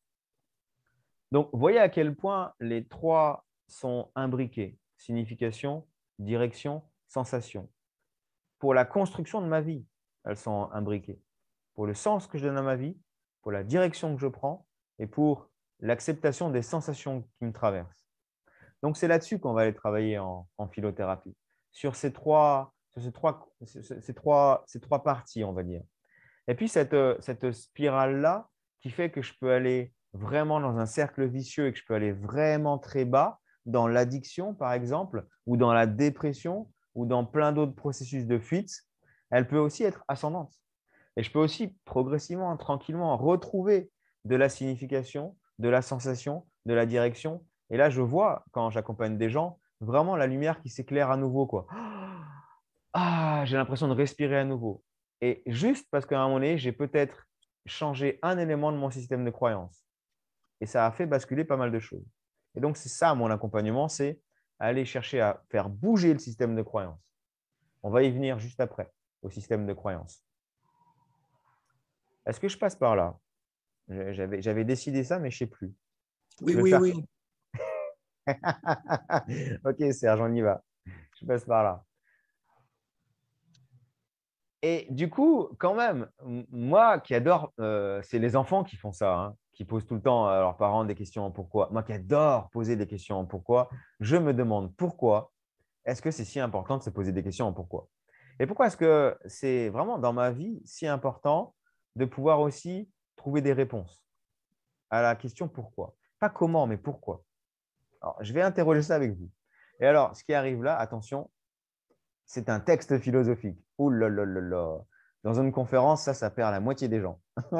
Donc, voyez à quel point les trois sont imbriqués. Signification, direction, sensation. Pour la construction de ma vie, elles sont imbriquées. Pour le sens que je donne à ma vie, pour la direction que je prends et pour l'acceptation des sensations qui me traversent. Donc, c'est là-dessus qu'on va aller travailler en, en philothérapie, sur, ces trois, ces, trois, ces, trois, ces trois, parties, on va dire. Et puis, cette, euh, cette spirale-là qui fait que je peux aller vraiment dans un cercle vicieux et que je peux aller vraiment très bas dans l'addiction, par exemple, ou dans la dépression, ou dans plein d'autres processus de fuite, elle peut aussi être ascendante. Et je peux aussi progressivement, tranquillement, retrouver de la signification, de la sensation, de la direction, et là, je vois, quand j'accompagne des gens, vraiment la lumière qui s'éclaire à nouveau. Quoi. Ah, j'ai l'impression de respirer à nouveau. Et juste parce qu'à un moment donné, j'ai peut-être changé un élément de mon système de croyance. Et ça a fait basculer pas mal de choses. Et donc, c'est ça mon accompagnement, c'est aller chercher à faire bouger le système de croyance. On va y venir juste après, au système de croyance. Est-ce que je passe par là J'avais décidé ça, mais je ne sais plus. Oui, oui, oui. <laughs> ok, Serge, on y va. Je passe par là. Et du coup, quand même, moi qui adore, euh, c'est les enfants qui font ça, hein, qui posent tout le temps à leurs parents des questions en pourquoi. Moi qui adore poser des questions en pourquoi, je me demande pourquoi est-ce que c'est si important de se poser des questions en pourquoi Et pourquoi est-ce que c'est vraiment dans ma vie si important de pouvoir aussi trouver des réponses à la question pourquoi Pas comment, mais pourquoi alors, je vais interroger ça avec vous. Et alors, ce qui arrive là, attention, c'est un texte philosophique. Ouh là là là là. Dans une conférence, ça, ça perd la moitié des gens. <laughs>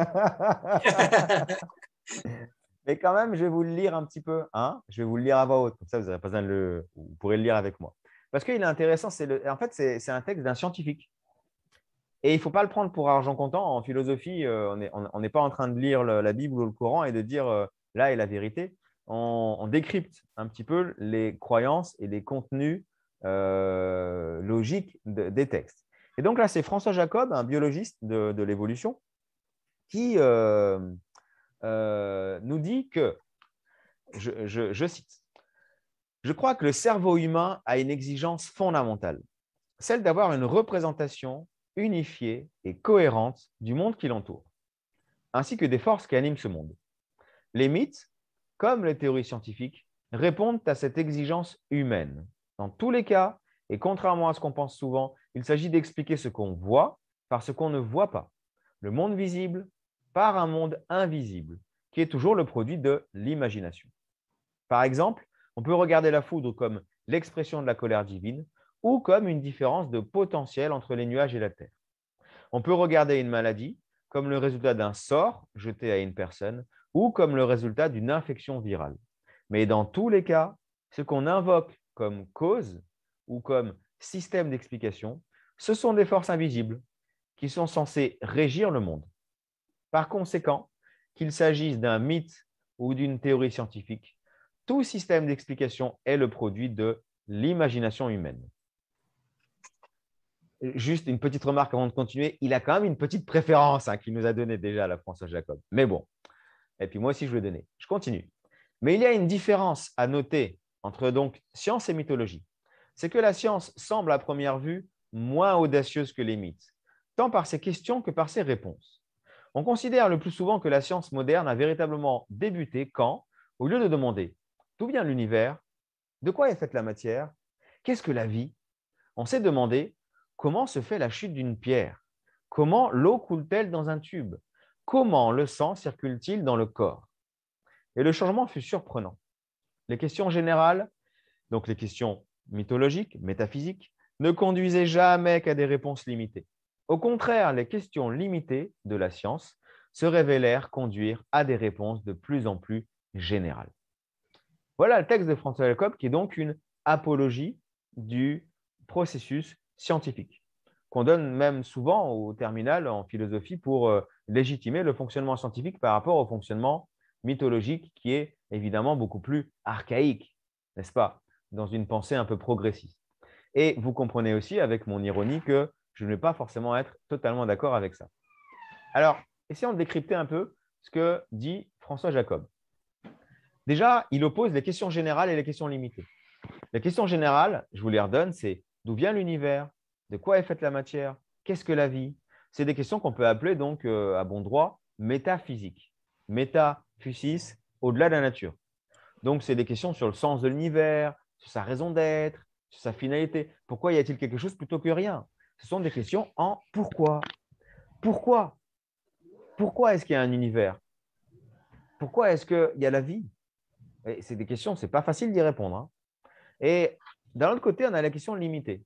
Mais quand même, je vais vous le lire un petit peu. Hein je vais vous le lire à voix haute. Comme ça, vous, n'aurez pas besoin de le... vous pourrez le lire avec moi. Parce qu'il est intéressant. le... En fait, c'est un texte d'un scientifique. Et il ne faut pas le prendre pour argent comptant. En philosophie, euh, on n'est on, pas en train de lire la Bible ou le Coran et de dire euh, là est la vérité on, décrypte un petit peu les croyances et les contenus euh, logiques des textes. Et donc là, c'est François Jacob, un biologiste de, l'évolution, qui euh, euh, nous dit que, je cite, Je crois que le cerveau humain a une exigence fondamentale, celle d'avoir une représentation unifiée et cohérente du monde qui l'entoure, ainsi que des forces qui animent ce monde. Les mythes, comme les théories scientifiques, répondent à cette exigence humaine. Dans tous les cas, et contrairement à ce qu'on pense souvent, il s'agit d'expliquer ce qu'on voit par ce qu'on ne voit pas. Le monde visible par un monde invisible, qui est toujours le produit de l'imagination. Par exemple, on peut regarder la foudre comme l'expression de la colère divine ou comme une différence de potentiel entre les nuages et la Terre. On peut regarder une maladie comme le résultat d'un sort jeté à une personne ou comme le résultat d'une infection virale. Mais dans tous les cas, ce qu'on invoque comme cause ou comme système d'explication, ce sont des forces invisibles qui sont censées régir le monde. Par conséquent, qu'il s'agisse d'un mythe ou d'une théorie scientifique, tout système d'explication est le produit de l'imagination humaine. Juste une petite remarque avant de continuer, il a quand même une petite préférence hein, qu'il nous a donnée déjà, la François Jacob. Mais bon, et puis moi aussi je le donner. Je continue. Mais il y a une différence à noter entre donc science et mythologie. C'est que la science semble à première vue moins audacieuse que les mythes, tant par ses questions que par ses réponses. On considère le plus souvent que la science moderne a véritablement débuté quand, au lieu de demander d'où vient l'univers, de quoi est faite la matière, qu'est-ce que la vie, on s'est demandé comment se fait la chute d'une pierre, comment l'eau coule-t-elle dans un tube, comment le sang circule-t-il dans le corps Et le changement fut surprenant. Les questions générales, donc les questions mythologiques, métaphysiques, ne conduisaient jamais qu'à des réponses limitées. Au contraire, les questions limitées de la science se révélèrent conduire à des réponses de plus en plus générales. Voilà le texte de François Lecoq qui est donc une apologie du processus scientifique qu'on donne même souvent au terminal en philosophie pour euh, légitimer le fonctionnement scientifique par rapport au fonctionnement mythologique qui est évidemment beaucoup plus archaïque, n'est-ce pas, dans une pensée un peu progressiste. Et vous comprenez aussi avec mon ironie que je ne vais pas forcément être totalement d'accord avec ça. Alors, essayons de décrypter un peu ce que dit François Jacob. Déjà, il oppose les questions générales et les questions limitées. Les questions générales, je vous les redonne, c'est d'où vient l'univers de quoi est faite la matière Qu'est-ce que la vie C'est des questions qu'on peut appeler donc euh, à bon droit métaphysique. Métaphysis, au-delà de la nature. Donc, c'est des questions sur le sens de l'univers, sur sa raison d'être, sur sa finalité. Pourquoi y a-t-il quelque chose plutôt que rien Ce sont des questions en pourquoi. Pourquoi Pourquoi est-ce qu'il y a un univers Pourquoi est-ce qu'il y a la vie C'est des questions, ce n'est pas facile d'y répondre. Hein. Et d'un autre côté, on a la question limitée,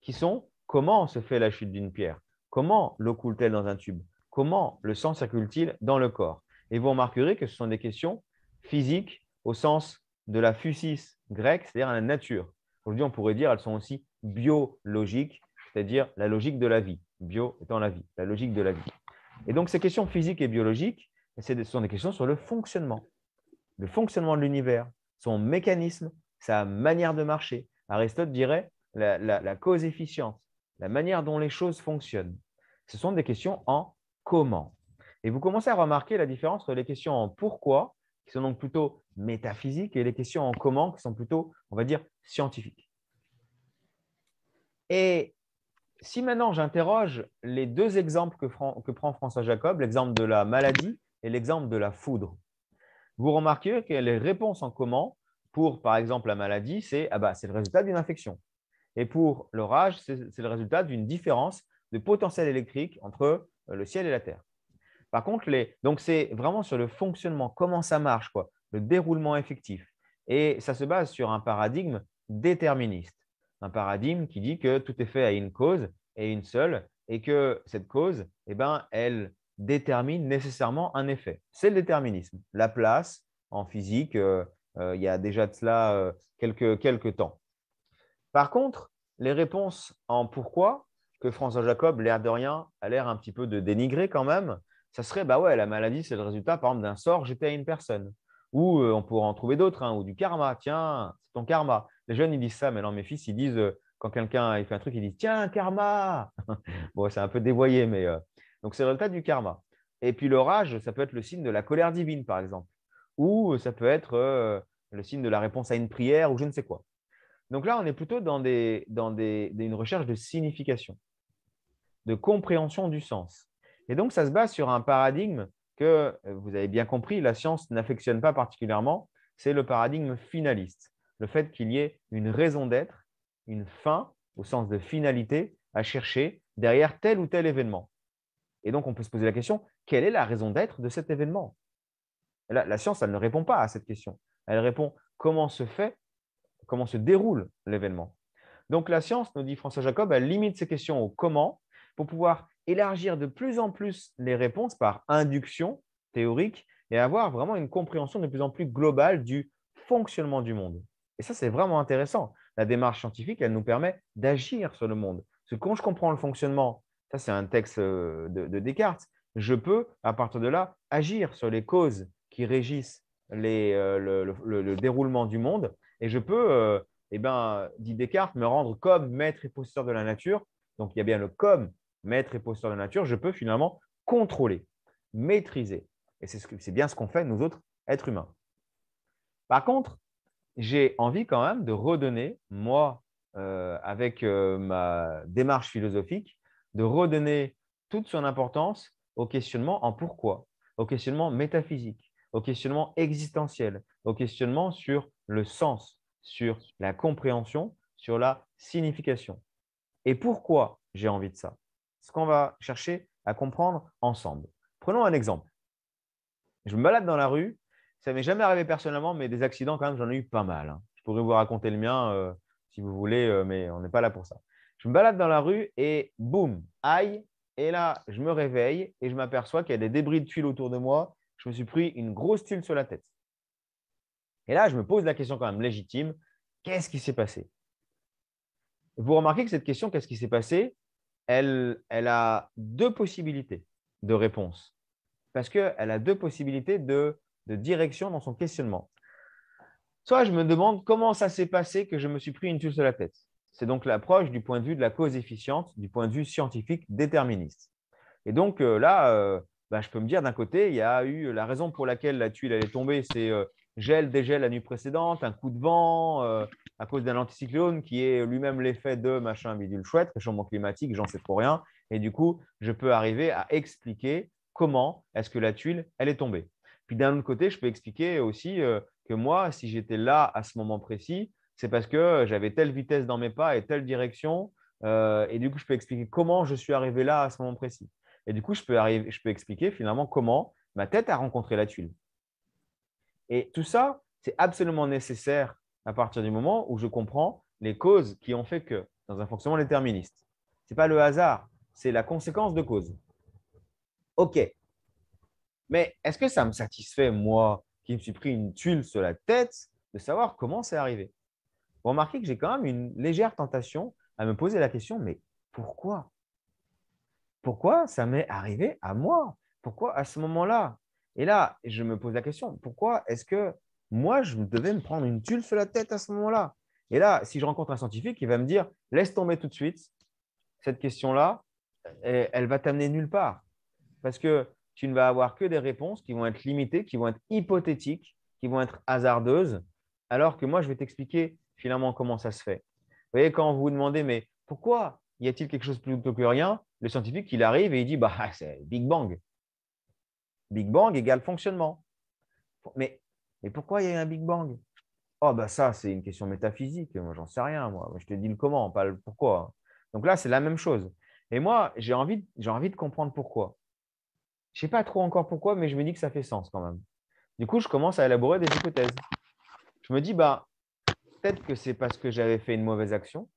qui sont Comment se fait la chute d'une pierre Comment l'eau coule-t-elle dans un tube Comment le sang circule-t-il dans le corps Et vous remarquerez que ce sont des questions physiques au sens de la physis grecque, c'est-à-dire la nature. Aujourd'hui, on pourrait dire elles sont aussi biologiques, c'est-à-dire la logique de la vie. Bio étant la vie, la logique de la vie. Et donc, ces questions physiques et biologiques, ce sont des questions sur le fonctionnement. Le fonctionnement de l'univers, son mécanisme, sa manière de marcher. Aristote dirait la, la cause efficiente la manière dont les choses fonctionnent. Ce sont des questions en comment. Et vous commencez à remarquer la différence entre les questions en pourquoi, qui sont donc plutôt métaphysiques, et les questions en comment, qui sont plutôt, on va dire, scientifiques. Et si maintenant j'interroge les deux exemples que, prend François Jacob, l'exemple de la maladie et l'exemple de la foudre, vous remarquez que les réponses en comment pour, par exemple, la maladie, c'est ah bah, le résultat d'une infection. Et pour l'orage, c'est le résultat d'une différence de potentiel électrique entre euh, le ciel et la Terre. Par contre, les... donc c'est vraiment sur le fonctionnement, comment ça marche, quoi, le déroulement effectif. Et ça se base sur un paradigme déterministe, un paradigme qui dit que tout effet a une cause et une seule, et que cette cause, eh ben, elle détermine nécessairement un effet. C'est le déterminisme. La place en physique, euh, euh, il y a déjà de cela quelques, quelques temps. Par contre, les réponses en pourquoi, que François Jacob, l'air de rien, a l'air un petit peu de dénigrer quand même, ça serait bah ouais, la maladie, c'est le résultat, par exemple, d'un sort jeté à une personne. Ou euh, on pourrait en trouver d'autres, hein, ou du karma, tiens, c'est ton karma. Les jeunes, ils disent ça, mais non, mes fils, ils disent, euh, quand quelqu'un fait un truc, ils disent, tiens, karma <laughs> Bon, c'est un peu dévoyé, mais. Euh, donc, c'est le résultat du karma. Et puis, l'orage, ça peut être le signe de la colère divine, par exemple. Ou ça peut être le signe de la réponse à une prière, ou je ne sais quoi. Donc là, on est plutôt dans, une recherche de signification, de compréhension du sens. Et donc, ça se base sur un paradigme que, euh, vous avez bien compris, la science n'affectionne pas particulièrement, c'est le paradigme finaliste, le fait qu'il y ait une raison d'être, une fin, au sens de finalité, à chercher derrière tel ou tel événement. Et donc, on peut se poser la question, quelle est la raison d'être de cet événement la, la science, elle ne répond pas à cette question. Elle répond, comment se fait comment se déroule l'événement. Donc la science, nous dit François Jacob, elle limite ses questions au comment pour pouvoir élargir de plus en plus les réponses par induction théorique et avoir vraiment une compréhension de plus en plus globale du fonctionnement du monde. Et ça, c'est vraiment intéressant. La démarche scientifique, elle nous permet d'agir sur le monde. Parce quand je comprends le fonctionnement, ça c'est un texte euh, de, Descartes, je peux, à partir de là, agir sur les causes qui régissent euh, le, déroulement du monde et je peux, euh, eh ben, dit Descartes, me rendre comme maître et possesseur de la nature. Donc il y a bien le comme maître et possesseur de la nature. Je peux finalement contrôler, maîtriser. Et c'est bien ce qu'on fait, nous autres, êtres humains. Par contre, j'ai envie quand même de redonner, moi, euh, avec euh, ma démarche philosophique, de redonner toute son importance au questionnement en pourquoi, au questionnement métaphysique, au questionnement existentiel, au questionnement sur le sens, sur la compréhension, sur la signification. Et pourquoi j'ai envie de ça Ce qu'on va chercher à comprendre ensemble. Prenons un exemple. Je me balade dans la rue. Ça m'est jamais arrivé personnellement, mais des accidents quand même, j'en ai eu pas mal. Hein. Je pourrais vous raconter le mien euh, si vous voulez, euh, mais on n'est pas là pour ça. Je me balade dans la rue et boum, aïe. Et là, je me réveille et je m'aperçois qu'il y a des débris de tuiles autour de moi. Je me suis pris une grosse tuile sur la tête. Et là, je me pose la question quand même légitime, qu'est-ce qui s'est passé Vous remarquez que cette question, qu'est-ce qui s'est passé elle, a deux possibilités de réponse, parce qu'elle a deux possibilités de, direction dans son questionnement. Soit je me demande comment ça s'est passé que je me suis pris une tuile sur la tête. C'est donc l'approche du point de vue de la cause efficiente, du point de vue scientifique déterministe. Et donc euh, là, euh, bah, je peux me dire d'un côté, il y a eu la raison pour laquelle la tuile elle est tombée, c'est euh, gel, dégel la nuit précédente, un coup de vent euh, à cause d'un anticyclone qui est lui-même l'effet de machin bidule chouette, changement climatique, j'en sais trop rien. Et du coup, je peux arriver à expliquer comment est-ce que la tuile, elle est tombée. Puis d'un autre côté, je peux expliquer aussi euh, que moi, si j'étais là à ce moment précis, c'est parce que j'avais telle vitesse dans mes pas et telle direction. Euh, et du coup, je peux expliquer comment je suis arrivé là à ce moment précis. Et du coup, je peux expliquer finalement comment ma tête a rencontré la tuile. Et tout ça, c'est absolument nécessaire à partir du moment où je comprends les causes qui ont fait que, dans un fonctionnement déterministe, ce n'est pas le hasard, c'est la conséquence de cause. OK. Mais est-ce que ça me satisfait, moi, qui me suis pris une tuile sur la tête, de savoir comment c'est arrivé Vous remarquez que j'ai quand même une légère tentation à me poser la question, mais pourquoi Pourquoi ça m'est arrivé à moi Pourquoi à ce moment-là et là, je me pose la question, pourquoi est-ce que moi, je devais me prendre une tulle sur la tête à ce moment-là Et là, si je rencontre un scientifique, il va me dire, laisse tomber tout de suite cette question-là, elle va t'amener nulle part. Parce que tu ne vas avoir que des réponses qui vont être limitées, qui vont être hypothétiques, qui vont être hasardeuses, alors que moi, je vais t'expliquer finalement comment ça se fait. Vous voyez, quand vous vous demandez, mais pourquoi y a-t-il quelque chose plutôt que rien Le scientifique, il arrive et il dit, bah, <laughs> c'est Big Bang. Big Bang égale fonctionnement. Mais, mais pourquoi il y a eu un Big Bang Oh, bah ça, c'est une question métaphysique. Moi, j'en sais rien. Moi, je te dis le comment, pas le pourquoi. Donc là, c'est la même chose. Et moi, j'ai envie, envie de comprendre pourquoi. Je ne sais pas trop encore pourquoi, mais je me dis que ça fait sens quand même. Du coup, je commence à élaborer des hypothèses. Je me dis, bah, peut-être que c'est parce que j'avais fait une mauvaise action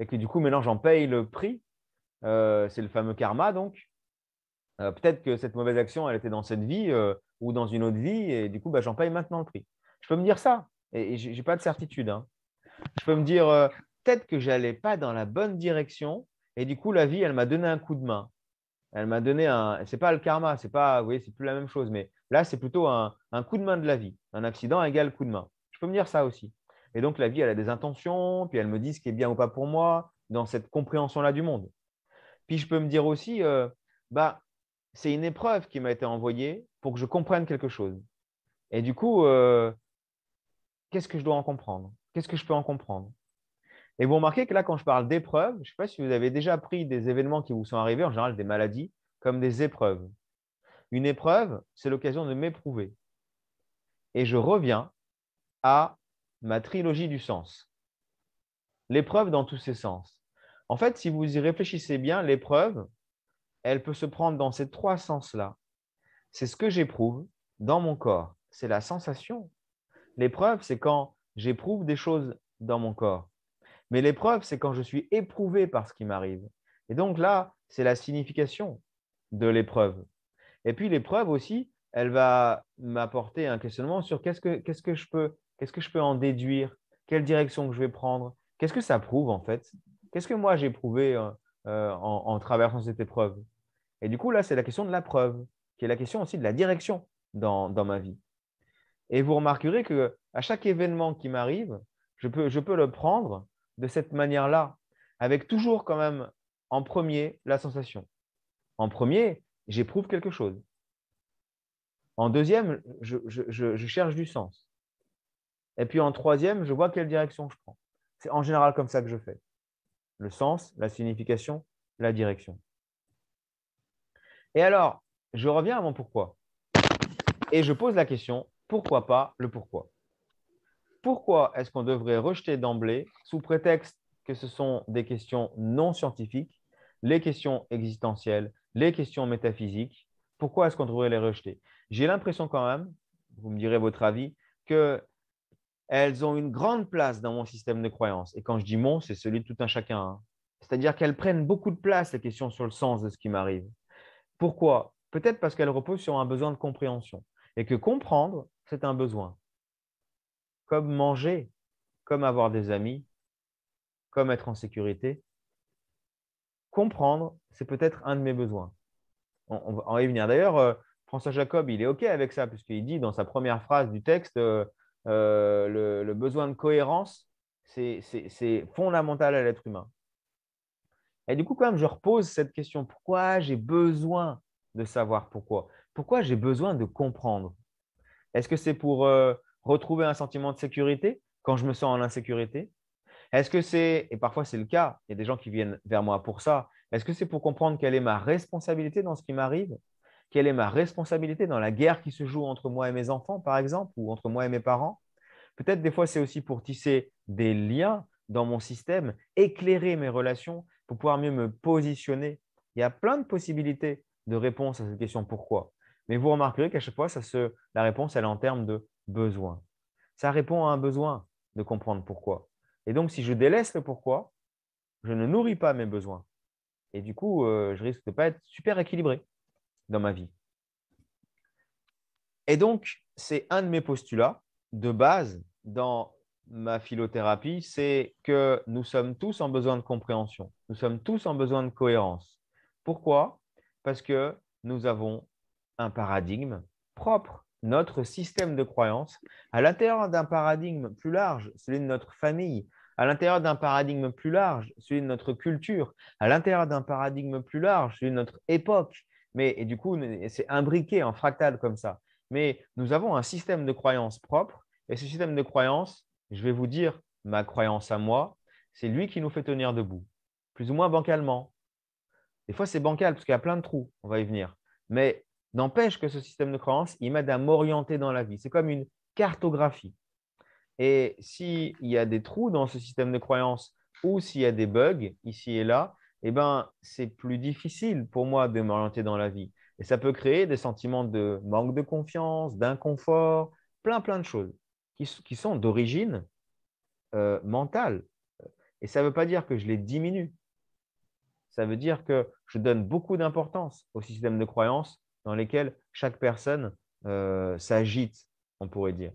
et que du coup, maintenant, j'en paye le prix. Euh, c'est le fameux karma, donc. Euh, peut-être que cette mauvaise action, elle était dans cette vie euh, ou dans une autre vie, et du coup, bah, j'en paye maintenant le prix. Je peux me dire ça, et, j'ai je n'ai pas de certitude. Hein. Je peux me dire, euh, peut-être que j'allais pas dans la bonne direction, et du coup, la vie, elle m'a donné un coup de main. Elle m'a donné un. C'est pas le karma, c'est pas, vous c'est plus la même chose, mais là, c'est plutôt un, coup de main de la vie. Un accident égale coup de main. Je peux me dire ça aussi. Et donc, la vie, elle a des intentions, puis elle me dit ce qui est bien ou pas pour moi, dans cette compréhension-là du monde. Puis, je peux me dire aussi, bah, c'est une épreuve qui m'a été envoyée pour que je comprenne quelque chose. Et du coup, euh, qu'est-ce que je dois en comprendre Qu'est-ce que je peux en comprendre Et vous remarquez que là, quand je parle d'épreuves, je ne sais pas si vous avez déjà pris des événements qui vous sont arrivés, en général des maladies, comme des épreuves. Une épreuve, c'est l'occasion de m'éprouver. Et je reviens à ma trilogie du sens. L'épreuve dans tous ses sens. En fait, si vous y réfléchissez bien, l'épreuve, elle peut se prendre dans ces trois sens-là. C'est ce que j'éprouve dans mon corps. C'est la sensation. L'épreuve, c'est quand j'éprouve des choses dans mon corps. Mais l'épreuve, c'est quand je suis éprouvé par ce qui m'arrive. Et donc là, c'est la signification de l'épreuve. Et puis l'épreuve aussi, elle va m'apporter un questionnement sur qu'est-ce que, je peux, que je peux en déduire, quelle direction que je vais prendre, qu'est-ce que ça prouve en fait, qu'est-ce que moi j'ai prouvé euh, euh, en, traversant cette épreuve. Et du coup, là, c'est la question de la preuve, qui est la question aussi de la direction dans, ma vie. Et vous remarquerez que à chaque événement qui m'arrive, je peux, le prendre de cette manière-là, avec toujours quand même en premier la sensation. En premier, j'éprouve quelque chose. En deuxième, je, cherche du sens. Et puis en troisième, je vois quelle direction je prends. C'est en général comme ça que je fais le sens, la signification, la direction. Et alors, je reviens à mon pourquoi. Et je pose la question, pourquoi pas le pourquoi Pourquoi est-ce qu'on devrait rejeter d'emblée, sous prétexte que ce sont des questions non scientifiques, les questions existentielles, les questions métaphysiques Pourquoi est-ce qu'on devrait les rejeter J'ai l'impression quand même, vous me direz votre avis, que elles ont une grande place dans mon système de croyance. Et quand je dis mon, c'est celui de tout un chacun. Hein. C'est-à-dire qu'elles prennent beaucoup de place, les questions sur le sens de ce qui m'arrive. Pourquoi Peut-être parce qu'elles reposent sur un besoin de compréhension. Et que comprendre, c'est un besoin. Comme manger, comme avoir des amis, comme être en sécurité. Comprendre, c'est peut-être un de mes besoins. On, va y venir. D'ailleurs, euh, François Jacob, il est OK avec ça, puisqu'il dit dans sa première phrase du texte, euh, euh, le, besoin de cohérence, c'est fondamental à l'être humain. Et du coup, quand même, je repose cette question, pourquoi j'ai besoin de savoir pourquoi Pourquoi j'ai besoin de comprendre Est-ce que c'est pour euh, retrouver un sentiment de sécurité quand je me sens en insécurité Est-ce que c'est, et parfois c'est le cas, il y a des gens qui viennent vers moi pour ça, est-ce que c'est pour comprendre quelle est ma responsabilité dans ce qui m'arrive quelle est ma responsabilité dans la guerre qui se joue entre moi et mes enfants, par exemple, ou entre moi et mes parents Peut-être des fois, c'est aussi pour tisser des liens dans mon système, éclairer mes relations pour pouvoir mieux me positionner. Il y a plein de possibilités de réponse à cette question pourquoi. Mais vous remarquerez qu'à chaque fois, la réponse, elle est en termes de besoin. Ça répond à un besoin de comprendre pourquoi. Et donc, si je délaisse le pourquoi, je ne nourris pas mes besoins. Et du coup, euh, je risque de ne pas être super équilibré dans ma vie. Et donc, c'est un de mes postulats de base dans ma philothérapie, c'est que nous sommes tous en besoin de compréhension, nous sommes tous en besoin de cohérence. Pourquoi Parce que nous avons un paradigme propre, notre système de croyance, à l'intérieur d'un paradigme plus large, celui de notre famille, à l'intérieur d'un paradigme plus large, celui de notre culture, à l'intérieur d'un paradigme plus large, celui de notre époque, et du coup, c'est imbriqué en fractal comme ça. Mais nous avons un système de croyance propre. Et ce système de croyance, je vais vous dire ma croyance à moi, c'est lui qui nous fait tenir debout, plus ou moins bancalement. Des fois, c'est bancal parce qu'il y a plein de trous, on va y venir. Mais n'empêche que ce système de croyance, il m'aide à m'orienter dans la vie. C'est comme une cartographie. Et s'il y a des trous dans ce système de croyance ou s'il y a des bugs ici et là, eh ben, c'est plus difficile pour moi de m'orienter dans la vie. Et ça peut créer des sentiments de manque de confiance, d'inconfort, plein, plein de choses qui, sont d'origine euh, mentale. Et ça ne veut pas dire que je les diminue. Ça veut dire que je donne beaucoup d'importance au système de croyances dans lesquels chaque personne euh, s'agite, on pourrait dire.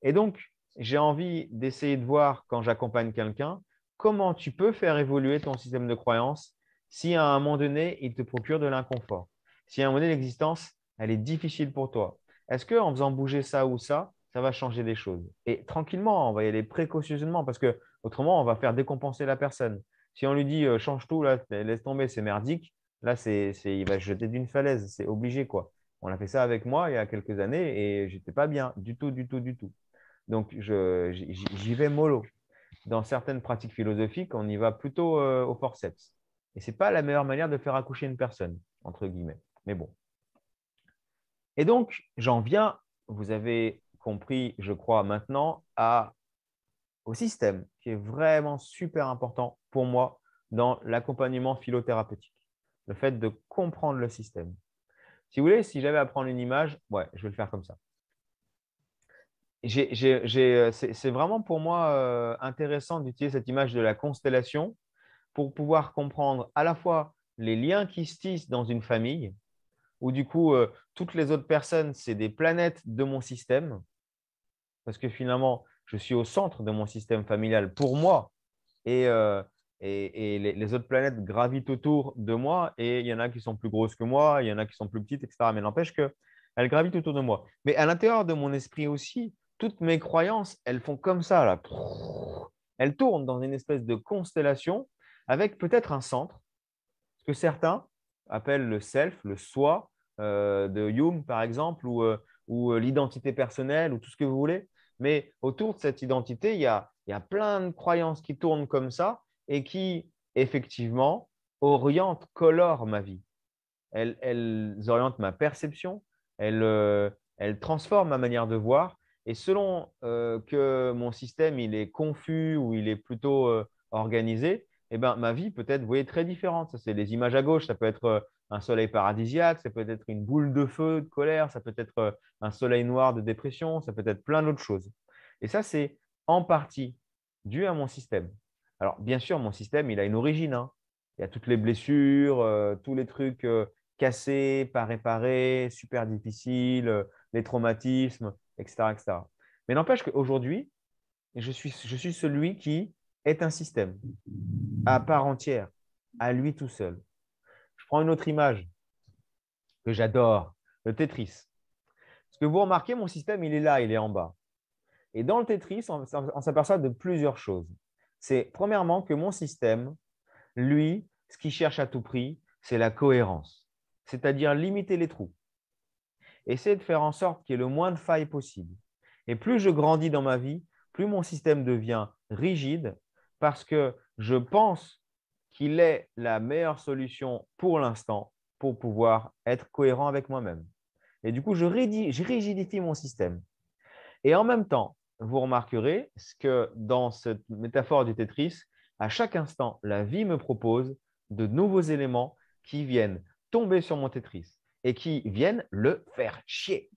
Et donc, j'ai envie d'essayer de voir quand j'accompagne quelqu'un, comment tu peux faire évoluer ton système de croyance si à un moment donné, il te procure de l'inconfort Si à un moment donné, l'existence, elle est difficile pour toi Est-ce qu'en faisant bouger ça ou ça, ça va changer des choses Et tranquillement, on va y aller précautionneusement parce que autrement, on va faire décompenser la personne. Si on lui dit euh, change tout, là, laisse tomber, c'est merdique, là, il va se jeter d'une falaise, c'est obligé quoi. On a fait ça avec moi il y a quelques années et j'étais pas bien du tout, du tout, du tout. Donc, j'y vais mollo dans certaines pratiques philosophiques, on y va plutôt euh, au forceps. Et ce n'est pas la meilleure manière de faire accoucher une personne, entre guillemets. Mais bon. Et donc, j'en viens, vous avez compris, je crois, maintenant, à, au système qui est vraiment super important pour moi dans l'accompagnement philothérapeutique. Le fait de comprendre le système. Si vous voulez, si j'avais à prendre une image, ouais, je vais le faire comme ça. Euh, c'est vraiment pour moi euh, intéressant d'utiliser cette image de la constellation pour pouvoir comprendre à la fois les liens qui se tissent dans une famille, où du coup, euh, toutes les autres personnes, c'est des planètes de mon système, parce que finalement, je suis au centre de mon système familial pour moi, et, et, les, les, autres planètes gravitent autour de moi, et il y en a qui sont plus grosses que moi, il y en a qui sont plus petites, etc. Mais n'empêche qu'elles gravitent autour de moi. Mais à l'intérieur de mon esprit aussi, toutes mes croyances, elles font comme ça, là. Elles tournent dans une espèce de constellation avec peut-être un centre, ce que certains appellent le self, le soi euh, de Hume, par exemple, ou, euh, ou euh, l'identité personnelle, ou tout ce que vous voulez. Mais autour de cette identité, il y a, y a plein de croyances qui tournent comme ça et qui, effectivement, orientent, colorent ma vie. Elles, elles orientent ma perception, elles, elles transforment ma manière de voir et selon euh, que mon système il est confus ou il est plutôt euh, organisé, eh ben, ma vie peut être vous voyez, très différente. Ça, c'est les images à gauche. Ça peut être euh, un soleil paradisiaque, ça peut être une boule de feu de colère, ça peut être un soleil noir de dépression, ça peut être plein d'autres choses. Et ça, c'est en partie dû à mon système. Alors, bien sûr, mon système, il a une origine. Hein. Il y a toutes les blessures, tous les trucs cassés, pas réparés, super difficiles, les traumatismes etc. Mais n'empêche qu'aujourd'hui, je suis, je suis celui qui est un système à part entière, à lui tout seul. Je prends une autre image que j'adore, le Tetris. Ce que vous remarquez, mon système, il est là, il est en bas. Et dans le Tetris, on, on s'aperçoit de plusieurs choses. C'est premièrement que mon système, lui, ce qu'il cherche à tout prix, c'est la cohérence, c'est-à-dire limiter les trous essayer de faire en sorte qu'il y ait le moins de failles possible. Et plus je grandis dans ma vie, plus mon système devient rigide parce que je pense qu'il est la meilleure solution pour l'instant pour pouvoir être cohérent avec moi-même. Et du coup, je, rigidifie mon système. Et en même temps, vous remarquerez ce que dans cette métaphore du Tetris, à chaque instant, la vie me propose de nouveaux éléments qui viennent tomber sur mon Tetris et qui viennent le faire chier.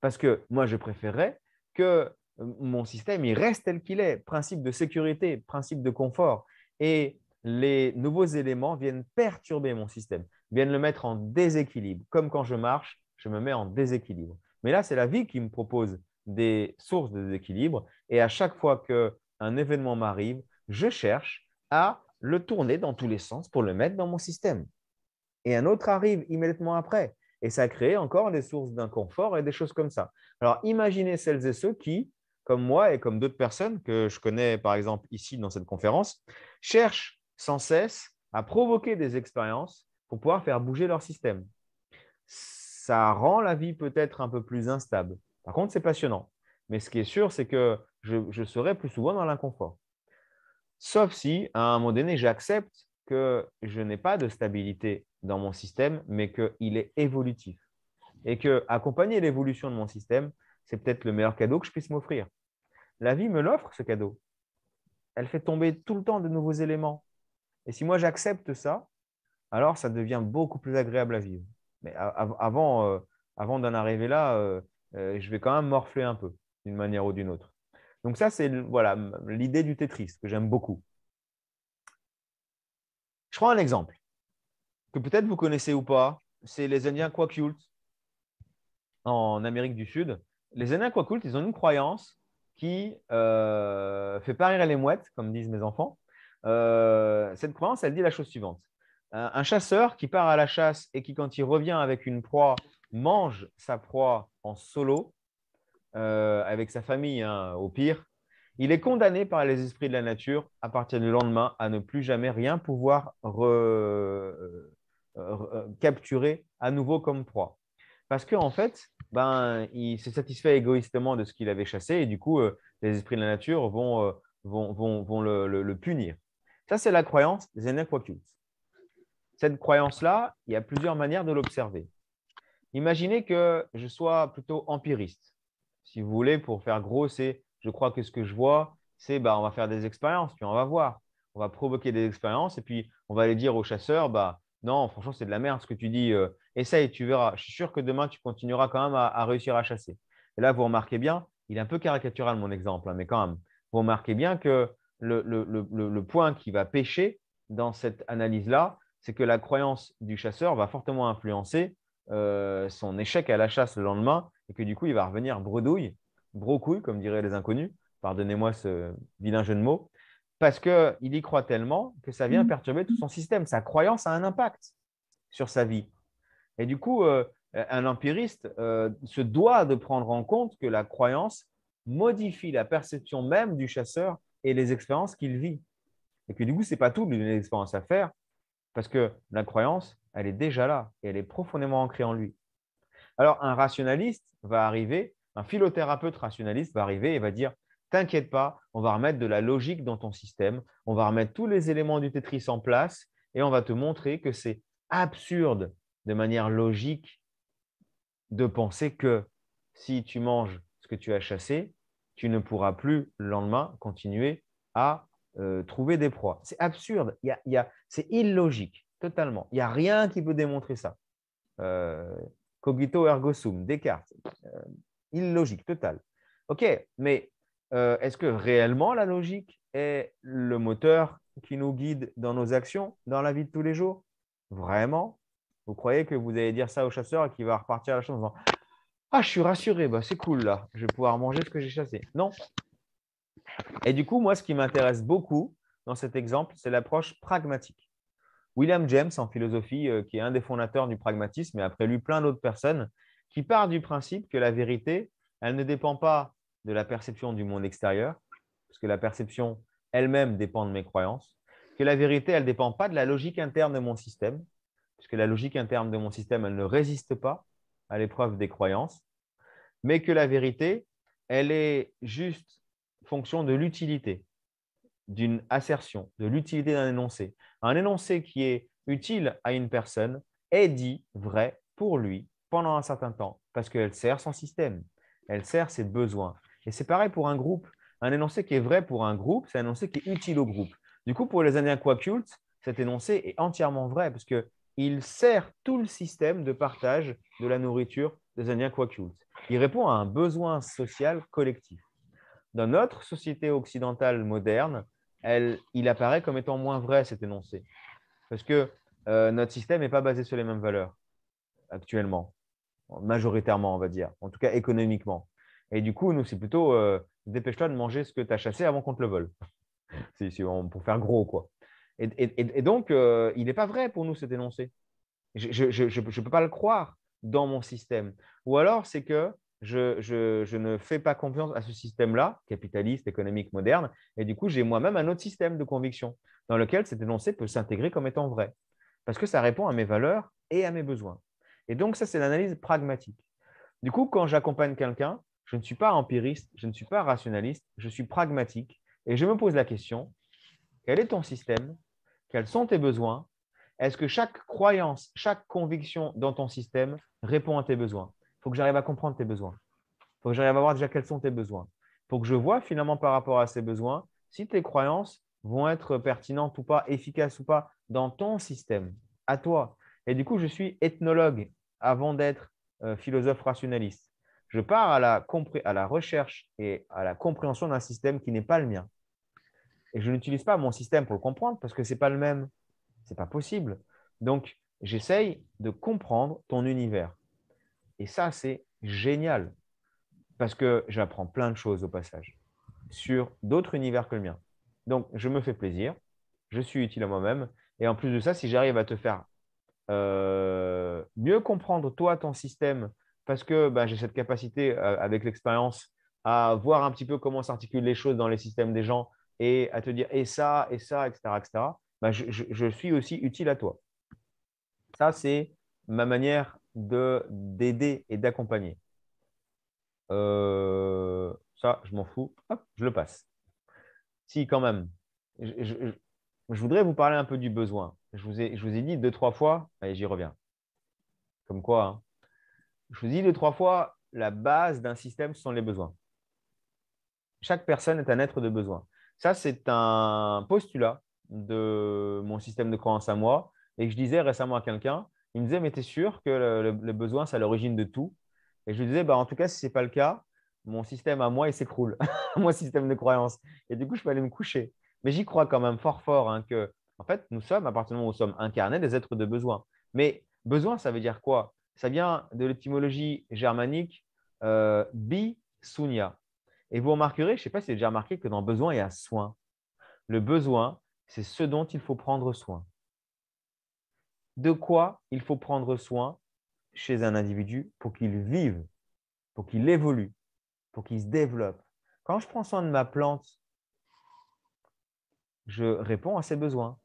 Parce que moi, je préférerais que euh, mon système, il reste tel qu'il est. Principe de sécurité, principe de confort. Et les nouveaux éléments viennent perturber mon système, viennent le mettre en déséquilibre. Comme quand je marche, je me mets en déséquilibre. Mais là, c'est la vie qui me propose des sources de déséquilibre. Et à chaque fois qu'un événement m'arrive, je cherche à le tourner dans tous les sens pour le mettre dans mon système. Et un autre arrive immédiatement après. Et ça crée encore des sources d'inconfort et des choses comme ça. Alors imaginez celles et ceux qui, comme moi et comme d'autres personnes que je connais par exemple ici dans cette conférence, cherchent sans cesse à provoquer des expériences pour pouvoir faire bouger leur système. Ça rend la vie peut-être un peu plus instable. Par contre, c'est passionnant. Mais ce qui est sûr, c'est que je, serai plus souvent dans l'inconfort. Sauf si, à un moment donné, j'accepte que je n'ai pas de stabilité dans mon système, mais qu'il est évolutif. Et que accompagner l'évolution de mon système, c'est peut-être le meilleur cadeau que je puisse m'offrir. La vie me l'offre, ce cadeau. Elle fait tomber tout le temps de nouveaux éléments. Et si moi j'accepte ça, alors ça devient beaucoup plus agréable à vivre. Mais avant, euh, avant d'en arriver là, euh, euh, je vais quand même morfler un peu, d'une manière ou d'une autre. Donc ça, c'est voilà l'idée du Tetris que j'aime beaucoup. Je prends un exemple que peut-être vous connaissez ou pas, c'est les Indiens Kwakult en Amérique du Sud. Les Indiens Kwakult, ils ont une croyance qui euh, fait pas rire les mouettes, comme disent mes enfants. Euh, cette croyance, elle dit la chose suivante. Un, chasseur qui part à la chasse et qui, quand il revient avec une proie, mange sa proie en solo, euh, avec sa famille hein, au pire, il est condamné par les esprits de la nature à partir du lendemain à ne plus jamais rien pouvoir re... Euh, euh, capturé à nouveau comme proie. Parce qu'en en fait, ben, il s'est satisfait égoïstement de ce qu'il avait chassé et du coup, euh, les esprits de la nature vont, vont, vont, le, punir. Ça, c'est la croyance des Enequacutes. Cette croyance-là, il y a plusieurs manières de l'observer. Imaginez que je sois plutôt empiriste. Si vous voulez, pour faire gros, c'est je crois que ce que je vois, c'est bah, on va faire des expériences, puis on va voir. On va provoquer des expériences et puis on va aller dire aux chasseurs bah, non, franchement, c'est de la merde ce que tu dis. Euh, essaye, tu verras. Je suis sûr que demain, tu continueras quand même à, réussir à chasser. Et là, vous remarquez bien, il est un peu caricatural mon exemple, hein, mais quand même, vous remarquez bien que le, point qui va pêcher dans cette analyse-là, c'est que la croyance du chasseur va fortement influencer euh, son échec à la chasse le lendemain et que du coup, il va revenir bredouille, brocouille, comme diraient les inconnus. Pardonnez-moi ce vilain jeu de mots parce qu'il y croit tellement que ça vient mmh. perturber tout mmh. son système. Sa croyance a un impact sur sa vie. Et du coup, euh, un empiriste euh, se doit de prendre en compte que la croyance modifie la perception même du chasseur et les expériences qu'il vit. Et puis du coup, ce n'est pas tout de lui donner des expériences à faire, parce que la croyance, elle est déjà là et elle est profondément ancrée en lui. Alors, un rationaliste va arriver, un philothérapeute rationaliste va arriver et va dire T'inquiète pas, on va remettre de la logique dans ton système, on va remettre tous les éléments du Tetris en place et on va te montrer que c'est absurde de manière logique de penser que si tu manges ce que tu as chassé, tu ne pourras plus le lendemain continuer à euh, trouver des proies. C'est absurde, c'est illogique totalement. Il n'y a rien qui peut démontrer ça. Euh, cogito ergo sum, Descartes, euh, illogique total. Ok, mais euh, est-ce que réellement la logique est le moteur qui nous guide dans nos actions, dans la vie de tous les jours Vraiment Vous croyez que vous allez dire ça au chasseur et qu'il va repartir à la chasse en Ah, je suis rassuré, bah, c'est cool là, je vais pouvoir manger ce que j'ai chassé Non. Et du coup, moi, ce qui m'intéresse beaucoup dans cet exemple, c'est l'approche pragmatique. William James, en philosophie, euh, qui est un des fondateurs du pragmatisme, et après lui plein d'autres personnes, qui part du principe que la vérité, elle ne dépend pas de la perception du monde extérieur, parce que la perception elle-même dépend de mes croyances, que la vérité, elle ne dépend pas de la logique interne de mon système, puisque la logique interne de mon système, elle ne résiste pas à l'épreuve des croyances, mais que la vérité, elle est juste fonction de l'utilité d'une assertion, de l'utilité d'un énoncé. Un énoncé qui est utile à une personne est dit vrai pour lui pendant un certain temps, parce qu'elle sert son système, elle sert ses besoins, et c'est pareil pour un groupe. Un énoncé qui est vrai pour un groupe, c'est un énoncé qui est utile au groupe. Du coup, pour les Indiens quacultes, cet énoncé est entièrement vrai parce qu'il sert tout le système de partage de la nourriture des Indiens quacultes. Il répond à un besoin social collectif. Dans notre société occidentale moderne, il apparaît comme étant moins vrai cet énoncé. Parce que euh, notre système n'est pas basé sur les mêmes valeurs actuellement, majoritairement, on va dire, en tout cas économiquement. Et du coup, nous, c'est plutôt euh, dépêche-toi de manger ce que tu as chassé avant qu'on te le vole. <laughs> pour faire gros, quoi. Et, donc, euh, il n'est pas vrai pour nous cet énoncé. Je ne peux pas le croire dans mon système. Ou alors, c'est que je, je, ne fais pas confiance à ce système-là, capitaliste, économique, moderne, et du coup, j'ai moi-même un autre système de conviction dans lequel cet énoncé peut s'intégrer comme étant vrai, parce que ça répond à mes valeurs et à mes besoins. Et donc, ça, c'est l'analyse pragmatique. Du coup, quand j'accompagne quelqu'un, je ne suis pas empiriste, je ne suis pas rationaliste, je suis pragmatique et je me pose la question, quel est ton système Quels sont tes besoins Est-ce que chaque croyance, chaque conviction dans ton système répond à tes besoins Il faut que j'arrive à comprendre tes besoins. Il faut que j'arrive à voir déjà quels sont tes besoins. Il faut que je vois finalement par rapport à ces besoins si tes croyances vont être pertinentes ou pas, efficaces ou pas dans ton système, à toi. Et du coup, je suis ethnologue avant d'être euh, philosophe rationaliste je pars à la, recherche et à la compréhension d'un système qui n'est pas le mien. Et je n'utilise pas mon système pour le comprendre parce que ce n'est pas le même. Ce n'est pas possible. Donc, j'essaye de comprendre ton univers. Et ça, c'est génial parce que j'apprends plein de choses au passage sur d'autres univers que le mien. Donc, je me fais plaisir, je suis utile à moi-même. Et en plus de ça, si j'arrive à te faire euh, mieux comprendre toi, ton système, parce que bah, j'ai cette capacité euh, avec l'expérience à voir un petit peu comment s'articulent les choses dans les systèmes des gens et à te dire et ça, et ça, etc., etc., bah, je, suis aussi utile à toi. Ça, c'est ma manière d'aider et d'accompagner. Euh, ça, je m'en fous, hop, je le passe. Si, quand même, je, voudrais vous parler un peu du besoin. Je vous ai, je vous ai dit deux, trois fois, et j'y reviens. Comme quoi, hein je vous dis deux, trois fois, la base d'un système, ce sont les besoins. Chaque personne est un être de besoin. Ça, c'est un postulat de mon système de croyance à moi. Et que je disais récemment à quelqu'un, il me disait, mais tu es sûr que le, besoin, c'est à l'origine de tout Et je lui disais, bah, en tout cas, si ce n'est pas le cas, mon système à moi, il s'écroule. <laughs> mon système de croyance. Et du coup, je peux aller me coucher. Mais j'y crois quand même fort, fort, hein, que, en fait, nous sommes, à partir du moment où nous sommes incarnés, des êtres de besoin. Mais besoin, ça veut dire quoi ça vient de l'étymologie germanique euh, bi sunya. Et vous remarquerez, je ne sais pas si vous avez déjà remarqué, que dans besoin, il y a soin. Le besoin, c'est ce dont il faut prendre soin. De quoi il faut prendre soin chez un individu pour qu'il vive, pour qu'il évolue, pour qu'il se développe. Quand je prends soin de ma plante, je réponds à ses besoins.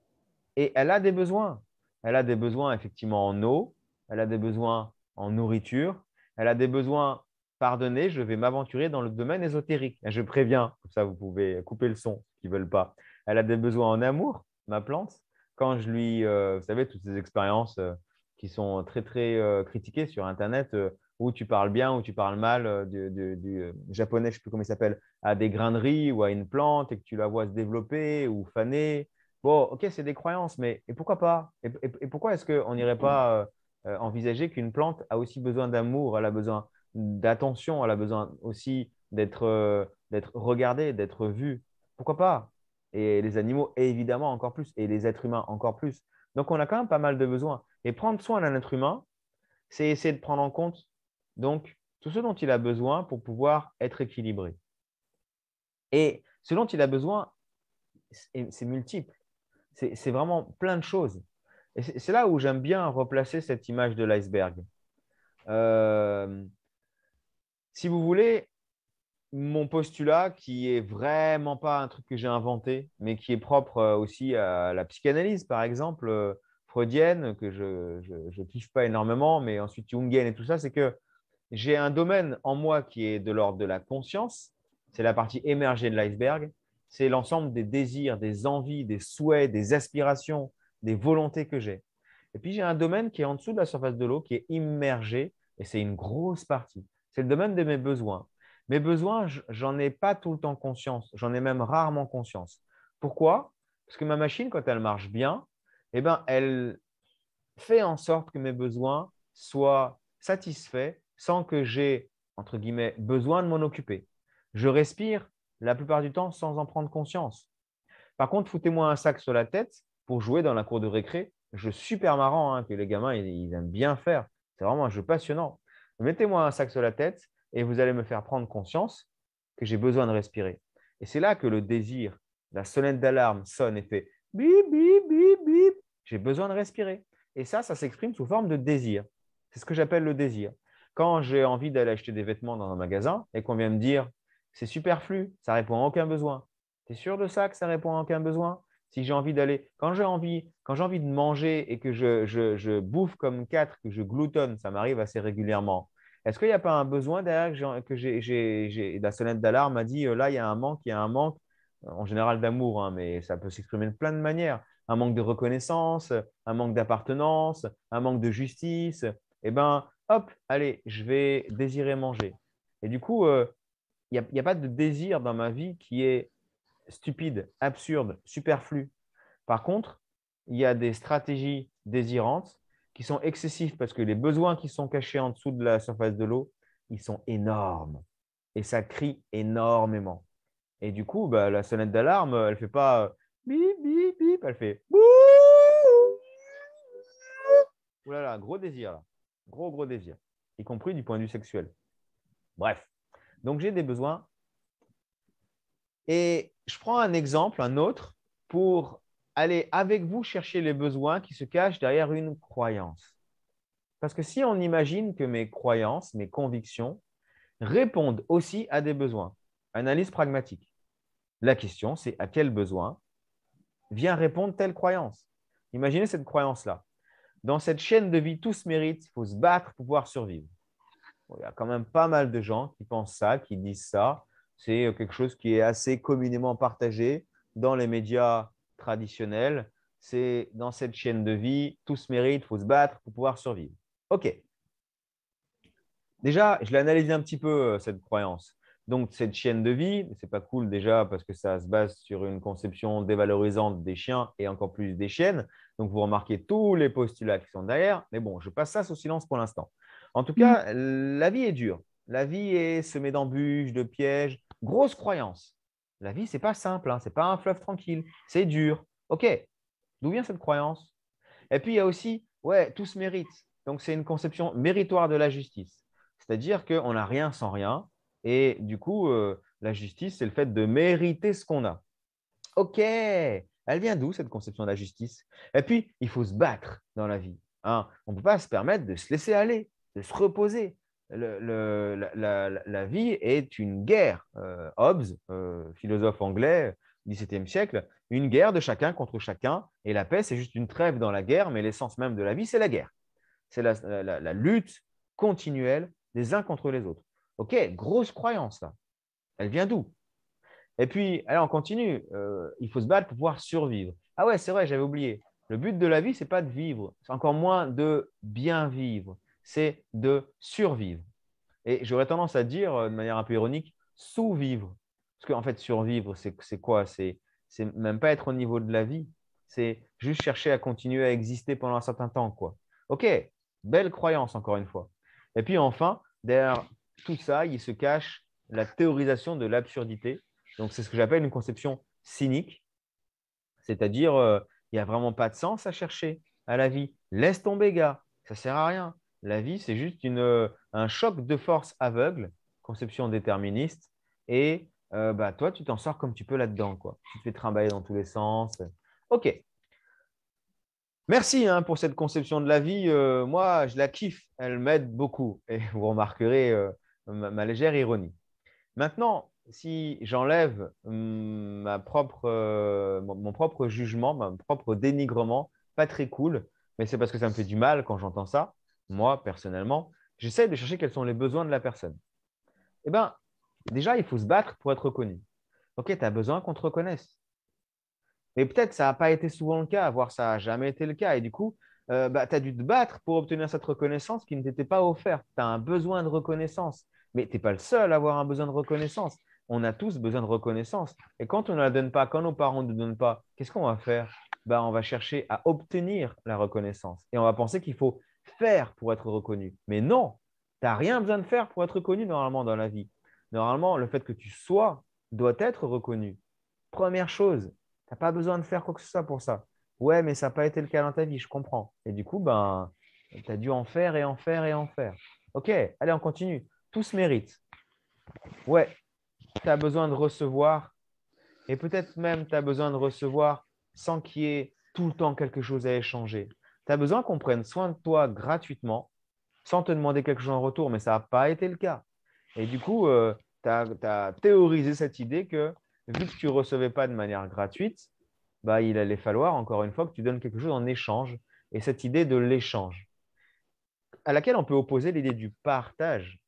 Et elle a des besoins. Elle a des besoins effectivement en eau, elle a des besoins en nourriture, elle a des besoins pardonnez, je vais m'aventurer dans le domaine ésotérique. Je préviens, ça vous pouvez couper le son, qui veulent pas. Elle a des besoins en amour, ma plante. Quand je lui, euh, vous savez, toutes ces expériences euh, qui sont très très euh, critiquées sur Internet, où tu parles bien, ou tu parles mal du, japonais, je ne sais plus comment il s'appelle, à des graineries ou à une plante et que tu la vois se développer ou faner. Bon, ok, c'est des croyances, mais et pourquoi pas Et, et pourquoi est-ce qu'on n'irait pas euh, envisager qu'une plante a aussi besoin d'amour, elle a besoin d'attention, elle a besoin aussi euh, d'être regardée, d'être vue. Pourquoi pas Et les animaux, évidemment, encore plus, et les êtres humains, encore plus. Donc, on a quand même pas mal de besoins. Et prendre soin d'un être humain, c'est essayer de prendre en compte donc tout ce dont il a besoin pour pouvoir être équilibré. Et ce dont il a besoin, c'est multiple. C'est vraiment plein de choses. Et c'est là où j'aime bien replacer cette image de l'iceberg. Euh, si vous voulez, mon postulat, qui est vraiment pas un truc que j'ai inventé, mais qui est propre euh, aussi à la psychanalyse, par exemple, euh, freudienne, que je, ne je kiffe pas énormément, mais ensuite jungienne et tout ça, c'est que j'ai un domaine en moi qui est de l'ordre de la conscience, c'est la partie émergée de l'iceberg, c'est l'ensemble des désirs, des envies, des souhaits, des aspirations, des volontés que j'ai. Et puis j'ai un domaine qui est en dessous de la surface de l'eau, qui est immergé, et c'est une grosse partie. C'est le domaine de mes besoins. Mes besoins, j'en ai pas tout le temps conscience, j'en ai même rarement conscience. Pourquoi Parce que ma machine, quand elle marche bien, eh ben, elle fait en sorte que mes besoins soient satisfaits sans que j'ai, entre guillemets, besoin de m'en occuper. Je respire la plupart du temps sans en prendre conscience. Par contre, foutez-moi un sac sur la tête, pour jouer dans la cour de récré. jeu super marrant hein, que les gamins, ils, aiment bien faire. C'est vraiment un jeu passionnant. Mettez-moi un sac sur la tête et vous allez me faire prendre conscience que j'ai besoin de respirer. Et c'est là que le désir, la sonnette d'alarme sonne et fait bip, bip, bip, bip. J'ai besoin de respirer. Et ça, ça s'exprime sous forme de désir. C'est ce que j'appelle le désir. Quand j'ai envie d'aller acheter des vêtements dans un magasin et qu'on vient me dire c'est superflu, ça répond à aucun besoin. T'es sûr de ça que ça répond à aucun besoin si j'ai envie d'aller, quand j'ai envie, quand j'ai envie de manger et que je, je, bouffe comme quatre, que je gloutonne, ça m'arrive assez régulièrement. Est-ce qu'il n'y a pas un besoin derrière que j'ai, la sonnette d'alarme a dit euh, là il y a un manque, il y a un manque euh, en général d'amour, hein, mais ça peut s'exprimer de plein de manières. Un manque de reconnaissance, un manque d'appartenance, un manque de justice. Eh ben hop, allez, je vais désirer manger. Et du coup, euh, il n'y a, pas de désir dans ma vie qui est stupide, absurde, superflu. Par contre, il y a des stratégies désirantes qui sont excessives parce que les besoins qui sont cachés en dessous de la surface de l'eau, ils sont énormes. Et ça crie énormément. Et du coup, bah, la sonnette d'alarme, elle ne fait pas euh, bip, bip, bip, elle fait Ouh là là, gros désir là. Gros, gros désir, y compris du point de vue sexuel. Bref. Donc, j'ai des besoins et je prends un exemple, un autre, pour aller avec vous chercher les besoins qui se cachent derrière une croyance. Parce que si on imagine que mes croyances, mes convictions répondent aussi à des besoins, analyse pragmatique. La question, c'est à quel besoin vient répondre telle croyance Imaginez cette croyance-là. Dans cette chaîne de vie, tout se mérite, il faut se battre pour pouvoir survivre. il y a quand même pas mal de gens qui pensent ça, qui disent ça, c'est euh, quelque chose qui est assez communément partagé dans les médias traditionnels. C'est dans cette chaîne de vie, tout se mérite, il faut se battre pour pouvoir survivre. OK. Déjà, je l'ai analysé un petit peu, euh, cette croyance. Donc, cette chaîne de vie, c'est pas cool déjà parce que ça se base sur une conception dévalorisante des chiens et encore plus des chiennes. Donc, vous remarquez tous les postulats qui sont derrière. Mais bon, je passe ça sous silence pour l'instant. En tout mm. cas, la vie est dure. La vie est semée d'embûches, de pièges grosse croyance. La vie, c'est pas simple, hein, c'est pas un fleuve tranquille, c'est dur. Ok, d'où vient cette croyance Et puis il y a aussi, ouais, tout se mérite. Donc c'est une conception méritoire de la justice, c'est-à-dire qu'on n'a rien sans rien, et du coup, euh, la justice, c'est le fait de mériter ce qu'on a. Ok, elle vient d'où cette conception de la justice Et puis, il faut se battre dans la vie. Hein. On ne peut pas se permettre de se laisser aller, de se reposer la, vie est une guerre. Euh, Hobbes, euh, philosophe anglais, 17e siècle, une guerre de chacun contre chacun, et la paix, c'est juste une trêve dans la guerre, mais l'essence même de la vie, c'est la guerre. C'est la, lutte continuelle des uns contre les autres. OK, grosse croyance, là. Elle vient d'où Et puis, allez, on continue. Euh, il faut se battre pour pouvoir survivre. Ah ouais, c'est vrai, j'avais oublié. Le but de la vie, c'est pas de vivre, c'est encore moins de bien vivre c'est de survivre. Et j'aurais tendance à dire, euh, de manière un peu ironique, sous-vivre. Parce qu'en fait, survivre, c'est quoi C'est même pas être au niveau de la vie. C'est juste chercher à continuer à exister pendant un certain temps. Quoi. OK, belle croyance, encore une fois. Et puis enfin, derrière tout ça, il se cache la théorisation de l'absurdité. Donc, c'est ce que j'appelle une conception cynique. C'est-à-dire, euh, il n'y a vraiment pas de sens à chercher à la vie. Laisse tomber, gars. Ça ne sert à rien. La vie, c'est juste euh, un choc de force aveugle, conception déterministe, et euh, bah, toi, tu t'en sors comme tu peux là-dedans. Quoi. Tu te fais trimballer dans tous les sens. OK. Merci hein, pour cette conception de la vie. Euh, moi, je la kiffe. Elle m'aide beaucoup. Et <laughs> vous remarquerez ma, légère ironie. Maintenant, si j'enlève hum, ma mon, propre jugement, mon propre dénigrement, pas très cool, mais c'est parce que ça me fait du mal quand j'entends ça moi, personnellement, j'essaie de chercher quels sont les besoins de la personne. Eh bien, déjà, il faut se battre pour être reconnu. Ok, tu as besoin qu'on te reconnaisse. Mais peut-être ça n'a pas été souvent le cas, voire ça n'a jamais été le cas. Et du coup, euh, bah, tu as dû te battre pour obtenir cette reconnaissance qui ne t'était pas offerte. Tu as un besoin de reconnaissance, mais tu n'es pas le seul à avoir un besoin de reconnaissance. On a tous besoin de reconnaissance. Et quand on ne la donne pas, quand nos parents ne nous donnent pas, qu'est-ce qu'on va faire bah, On va chercher à obtenir la reconnaissance. Et on va penser qu'il faut faire pour être reconnu. Mais non, tu n'as rien besoin de faire pour être reconnu normalement dans la vie. Normalement, le fait que tu sois doit être reconnu. Première chose, tu n'as pas besoin de faire quoi que ce soit pour ça. Ouais, mais ça n'a pas été le cas dans ta vie, je comprends. Et du coup, ben, tu as dû en faire et en faire et en faire. Ok, allez, on continue. Tout se mérite. Ouais, tu as besoin de recevoir. Et peut-être même, tu as besoin de recevoir sans qu'il y ait tout le temps quelque chose à échanger tu as besoin qu'on prenne soin de toi gratuitement, sans te demander quelque chose en retour, mais ça n'a pas été le cas. Et du coup, euh, tu as, théorisé cette idée que, vu que tu ne recevais pas de manière gratuite, bah, il allait falloir, encore une fois, que tu donnes quelque chose en échange. Et cette idée de l'échange, à laquelle on peut opposer l'idée du partage,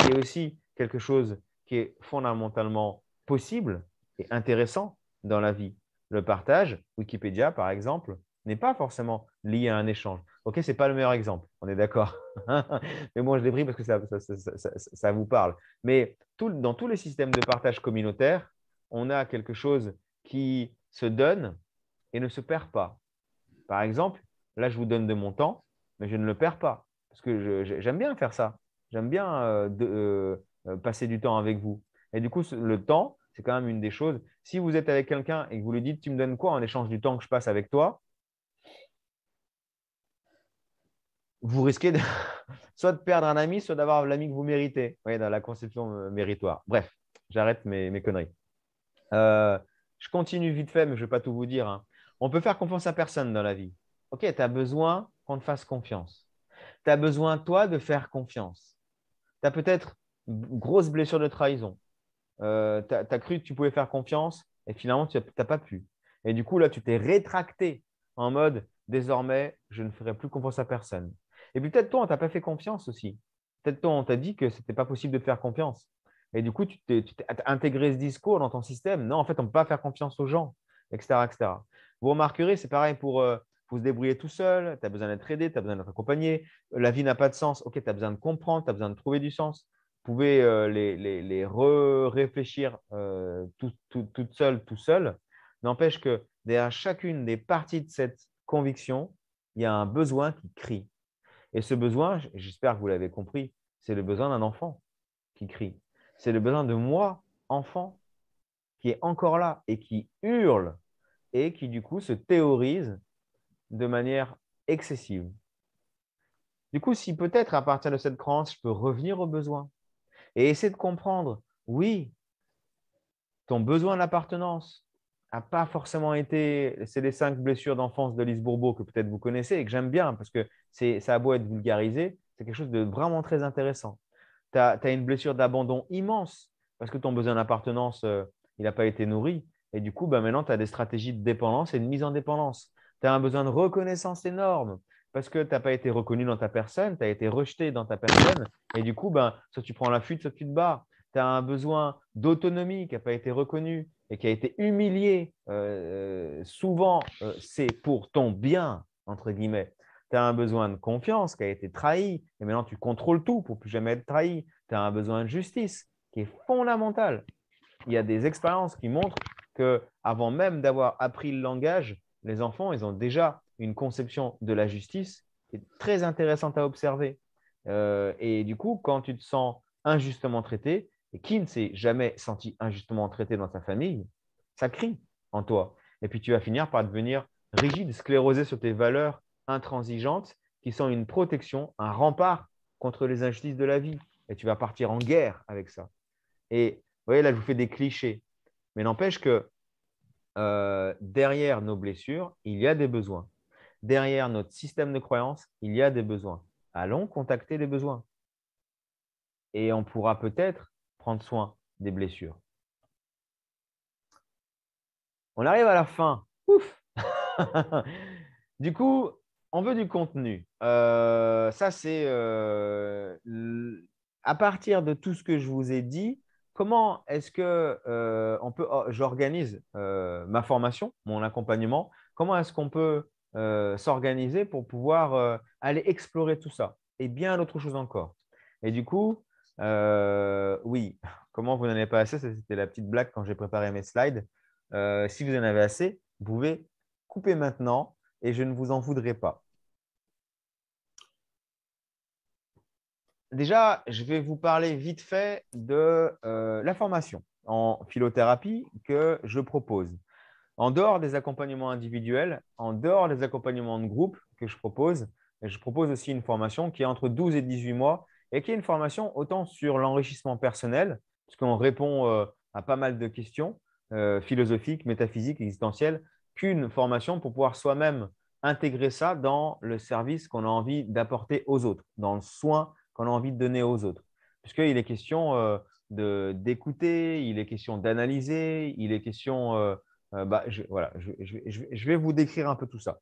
qui est aussi quelque chose qui est fondamentalement possible et intéressant dans la vie. Le partage, Wikipédia par exemple, n'est pas forcément lié à un échange. Ok, c'est pas le meilleur exemple, on est d'accord. <laughs> Mais moi, je l'ai parce que ça, ça, ça, ça vous parle. Mais tout, dans tous les systèmes de partage communautaire, on a quelque chose qui se donne et ne se perd pas. Par exemple, là, je vous donne de mon temps, mais je ne le perds pas. Parce que j'aime bien faire ça. J'aime bien euh, de, euh, euh, passer du temps avec vous. Et du coup, le temps, c'est quand même une des choses. Si vous êtes avec quelqu'un et que vous lui dites, tu me donnes quoi en échange du temps que je passe avec toi, vous risquez <laughs> soit de perdre un ami, soit d'avoir l'ami que vous méritez. dans la conception euh, méritoire. Bref, j'arrête mes, conneries. Euh, je continue vite fait, mais je ne vais pas tout vous dire. Hein. On peut faire confiance à personne dans la vie. Ok, tu as besoin qu'on te fasse confiance. Tu as besoin, toi, de faire confiance. Tu as peut-être une grosse blessure de trahison. Euh, tu as, cru que tu pouvais faire confiance et finalement, tu n'as pas pu. Et du coup, là, tu t'es rétracté en mode désormais, je ne ferai plus confiance à personne. Et puis peut-être toi, on ne t'a pas fait confiance aussi. Peut-être toi, on t'a dit que ce n'était pas possible de te faire confiance. Et du coup, tu t'es intégré ce discours dans ton système. Non, en fait, on ne peut pas faire confiance aux gens, etc. etc. Vous remarquerez, c'est pareil pour euh, se débrouiller tout seul, tu as besoin d'être aidé, tu as besoin d'être accompagné, la vie n'a pas de sens, ok, tu as besoin de comprendre, tu as besoin de trouver du sens. Vous pouvez euh, les, réfléchir euh, tout, tout, seule, tout seul. N'empêche que derrière chacune des parties de cette conviction, il y a un besoin qui crie. Et ce besoin, j'espère que vous l'avez compris, c'est le besoin d'un enfant qui crie. C'est le besoin de moi, enfant, qui est encore là et qui hurle et qui du coup se théorise de manière excessive. Du coup, si peut-être à partir de cette crance je peux revenir au besoin et essayer de comprendre, oui, ton besoin d'appartenance, n'a pas forcément été. C'est les cinq blessures d'enfance de Lise Bourbeau que peut-être vous connaissez et que j'aime bien parce que ça a beau être vulgarisé, c'est quelque chose de vraiment très intéressant. Tu as, une blessure d'abandon immense parce que ton besoin d'appartenance, euh, il n'a pas été nourri. Et du coup, ben maintenant, tu as des stratégies de dépendance et de mise en dépendance. Tu as un besoin de reconnaissance énorme parce que tu n'as pas été reconnu dans ta personne, tu as été rejeté dans ta personne. Et du coup, ben, soit tu prends la fuite, soit tu te barres. Tu as un besoin d'autonomie qui n'a pas été reconnu et qui a été humilié euh, euh, souvent, euh, c'est pour ton bien, entre guillemets. Tu as un besoin de confiance qui a été trahi, et maintenant tu contrôles tout pour plus jamais être trahi. Tu as un besoin de justice qui est fondamental. Il y a des expériences qui montrent que avant même d'avoir appris le langage, les enfants, ils ont déjà une conception de la justice qui est très intéressante à observer. et du coup, quand tu te sens injustement traité, et qui ne s'est jamais senti injustement traité dans sa famille, ça crie en toi. Et puis tu vas finir par devenir rigide, sclérosé sur tes valeurs intransigeantes qui sont une protection, un rempart contre les injustices de la vie. Et tu vas partir en guerre avec ça. Et vous voyez, là, je vous fais des clichés. Mais n'empêche que euh, derrière nos blessures, il y a des besoins. Derrière notre système de croyance, il y a des besoins. Allons contacter les besoins. Et on pourra peut-être prendre soin des blessures. On arrive à la fin. Ouf <laughs> Du coup, on veut du contenu. Euh, ça, c'est euh, à partir de tout ce que je vous ai dit, comment est-ce que euh, on peut, oh, j'organise ma formation, mon accompagnement, comment est-ce qu'on peut s'organiser pour pouvoir aller explorer tout ça et bien d'autres chose encore. Et du coup, euh, oui, <laughs> comment vous n'en avez pas assez C'était la petite blague quand j'ai préparé mes slides. Euh, si vous en avez assez, vous pouvez couper maintenant et je ne vous en voudrais pas. Déjà, je vais vous parler vite fait de euh, la formation en philothérapie que je propose. En dehors des accompagnements individuels, en dehors des accompagnements de groupe que je propose, je propose aussi une formation qui est entre 12 et 18 mois et qui est une formation autant sur l'enrichissement personnel, puisqu'on répond euh, à pas mal de questions euh, philosophiques, métaphysiques, existentielles, qu'une formation pour pouvoir soi-même intégrer ça dans le service qu'on a envie d'apporter aux autres, dans le soin qu'on a envie de donner aux autres. Puisqu'il est question euh, d'écouter, il est question d'analyser, il est question... Bah, voilà, je vais vous décrire un peu tout ça.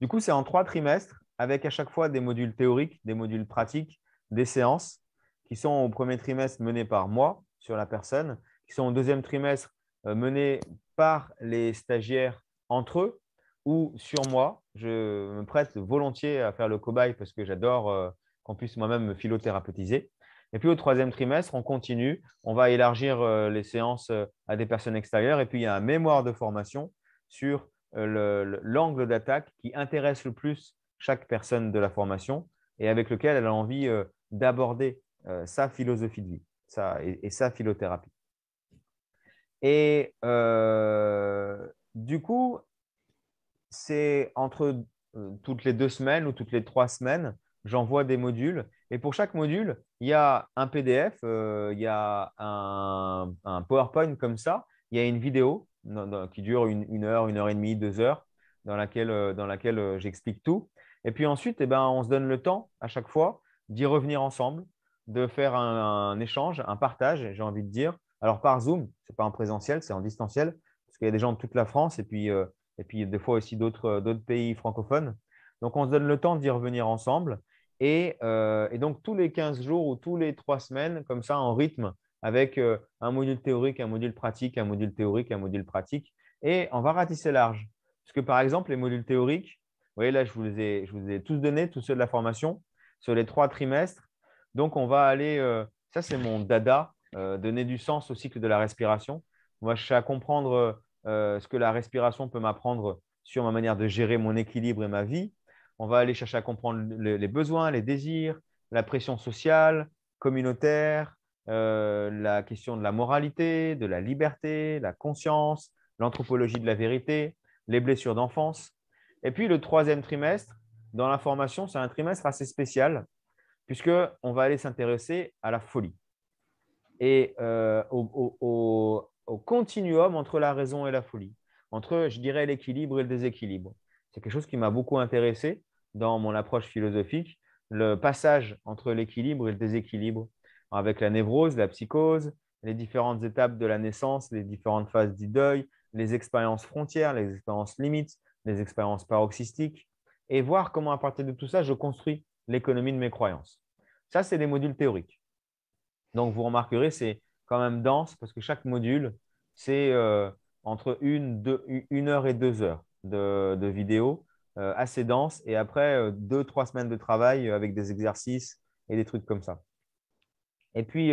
Du coup, c'est en trois trimestres, avec à chaque fois des modules théoriques, des modules pratiques, des séances qui sont au premier trimestre menées par moi sur la personne, qui sont au deuxième trimestre euh, menées par les stagiaires entre eux ou sur moi. Je me prête volontiers à faire le cobaye parce que j'adore euh, qu'on puisse moi-même me philothérapeutiser. Et puis au troisième trimestre, on continue, on va élargir euh, les séances à des personnes extérieures. Et puis il y a un mémoire de formation sur l'angle d'attaque qui intéresse le plus chaque personne de la formation et avec lequel elle a envie d'aborder euh, sa philosophie de vie et, sa philothérapie. Et euh, du coup, c'est entre euh, toutes les deux semaines ou toutes les trois semaines, j'envoie des modules. Et pour chaque module, il y a un PDF, il y a un, PowerPoint comme ça, il y a une vidéo qui dure une, heure, une heure et demie, deux heures, dans laquelle, dans laquelle j'explique tout. Et puis ensuite, eh ben, on se donne le temps à chaque fois d'y revenir ensemble, de faire un, échange, un partage, j'ai envie de dire. Alors par Zoom, ce n'est pas en présentiel, c'est en distanciel, parce qu'il y a des gens de toute la France et puis, euh, et puis des fois aussi euh, d'autres pays francophones. Donc on se donne le temps d'y revenir ensemble. Et, euh, et, donc tous les 15 jours ou tous les 3 semaines, comme ça, en rythme, avec un module théorique, un module pratique, un module théorique, un module pratique. Et on va ratisser large. Parce que par exemple, les modules théoriques, vous voyez là, je vous ai, je vous les ai tous donnés, tous ceux de la formation sur les trois trimestres. Donc, on va aller, euh, ça c'est mon dada, euh, donner du sens au cycle de la respiration. On va chercher à comprendre euh, ce que la respiration peut m'apprendre sur ma manière de gérer mon équilibre et ma vie. On va aller chercher à comprendre les besoins, les désirs, la pression sociale, communautaire, la question de la moralité, de la liberté, la conscience, l'anthropologie de la vérité, les blessures d'enfance. Et puis le troisième trimestre, dans la formation, c'est un trimestre assez spécial, puisqu'on va aller s'intéresser à la folie et euh, au, au, continuum entre la raison et la folie, entre, je dirais, l'équilibre et le déséquilibre. C'est quelque chose qui m'a beaucoup intéressé dans mon approche philosophique, le passage entre l'équilibre et le déséquilibre, avec la névrose, la psychose, les différentes étapes de la naissance, les différentes phases du deuil, les expériences frontières, les expériences limites, les expériences paroxystiques, et voir comment à partir de tout ça, je construis l'économie de mes croyances. Ça, c'est des modules théoriques. Donc, vous remarquerez, c'est quand même dense parce que chaque module, c'est euh, entre une, heure et deux heures de, de vidéo euh, assez dense et après euh, deux, trois semaines de travail avec des exercices et des trucs comme ça. Et puis,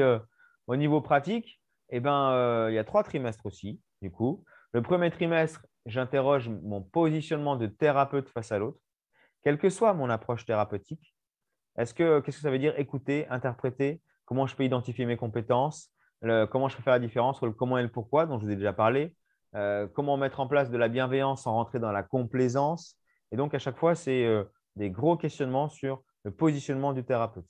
au niveau pratique, eh ben, il y a trois trimestres aussi, du coup. Le premier trimestre, j'interroge mon positionnement de thérapeute face à l'autre quelle que soit mon approche thérapeutique. Est-ce que qu'est-ce que ça veut dire écouter, interpréter, comment je peux identifier mes compétences, comment je peux faire la différence entre le comment et le pourquoi dont je vous ai déjà parlé, euh, comment mettre en place de la bienveillance sans rentrer dans la complaisance. Et donc à chaque fois, c'est euh, des gros questionnements sur le positionnement du thérapeute.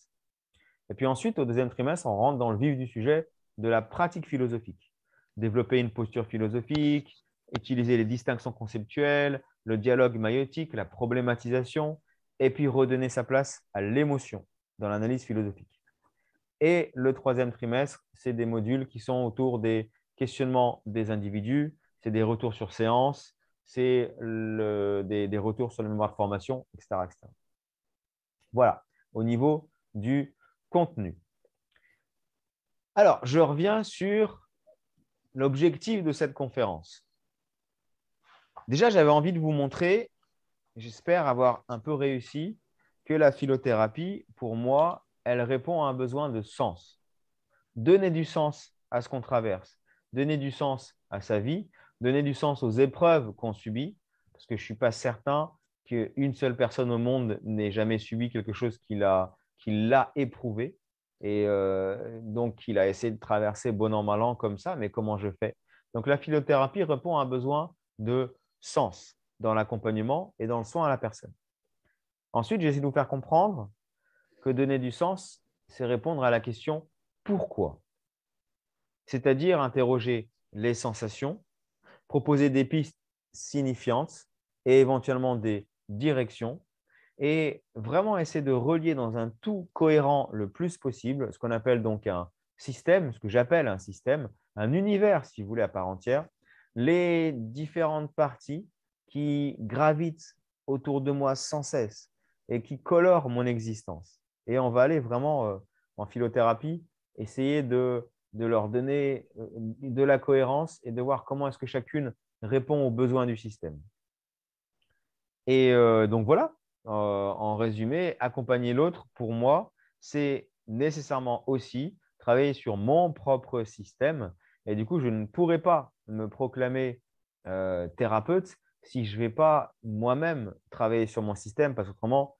Et puis ensuite, au deuxième trimestre, on rentre dans le vif du sujet de la pratique philosophique. Développer une posture philosophique, utiliser les distinctions conceptuelles, le dialogue maïotique, la problématisation, et puis redonner sa place à l'émotion dans l'analyse philosophique. Et le troisième trimestre, c'est des modules qui sont autour des questionnements des individus, c'est des retours sur séance, c'est des, retours sur la mémoire de formation, etc. Voilà, au niveau du contenu. Alors, je reviens sur l'objectif de cette conférence. Déjà, j'avais envie de vous montrer, j'espère avoir un peu réussi, que la philothérapie, pour moi, elle répond à un besoin de sens. Donner du sens à ce qu'on traverse, donner du sens à sa vie, donner du sens aux épreuves qu'on subit, parce que je ne suis pas certain qu'une seule personne au monde n'ait jamais subi quelque chose qu'il a éprouvé. Et euh, donc, il a essayé de traverser bon an, mal an comme ça, mais comment je fais Donc, la philothérapie répond à un besoin de sens dans l'accompagnement et dans le soin à la personne. Ensuite, j'essaie de vous faire comprendre que donner du sens, c'est répondre à la question pourquoi C'est-à-dire interroger les sensations, proposer des pistes signifiantes et éventuellement des directions, et vraiment essayer de relier dans un tout cohérent le plus possible ce qu'on appelle donc un système, ce que j'appelle un système, un univers, si vous voulez, à part entière, les différentes parties qui gravitent autour de moi sans cesse et qui colorent mon existence. Et on va aller vraiment euh, en philothérapie, essayer de, leur donner euh, de la cohérence et de voir comment est-ce que chacune répond aux besoins du système. Et euh, donc voilà, en résumé, accompagner l'autre, pour moi, c'est nécessairement aussi travailler sur mon propre système. Et du coup, je ne pourrais pas me proclamer euh, thérapeute si je ne vais pas moi-même travailler sur mon système parce qu'autrement,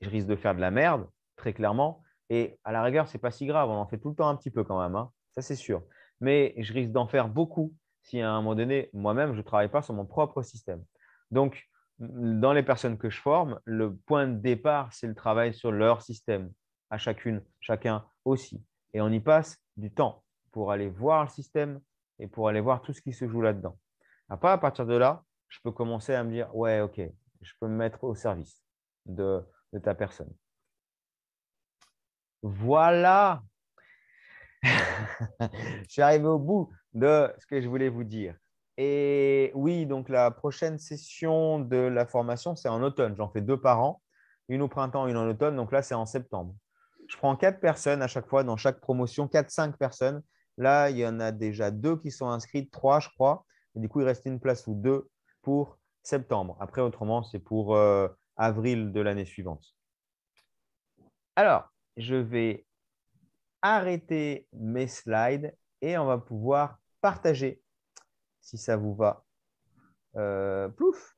je risque de faire de la merde, très clairement. Et à la rigueur, ce n'est pas si grave, on en fait tout le temps un petit peu quand même, hein. ça c'est sûr. Mais je risque d'en faire beaucoup si à un moment donné, moi-même, je ne travaille pas sur mon propre système. Donc, dans les personnes que je forme, le point de départ, c'est le travail sur leur système, à chacune, chacun aussi. Et on y passe du temps pour aller voir le système, et pour aller voir tout ce qui se joue là-dedans. Après, à partir de là, je peux commencer à me dire, ouais, ok, je peux me mettre au service de, ta personne. Voilà, <laughs> je suis arrivé au bout de ce que je voulais vous dire. Et oui, donc la prochaine session de la formation, c'est en automne. J'en fais deux par an, une au printemps, une en automne. Donc là, c'est en septembre. Je prends quatre personnes à chaque fois dans chaque promotion, quatre, cinq personnes Là, il y en a déjà deux qui sont inscrits, trois, je crois. du coup, il reste une place ou deux pour septembre. Après, autrement, c'est pour euh, avril de l'année suivante. Alors, je vais arrêter mes slides et on va pouvoir partager, si ça vous va. Euh, plouf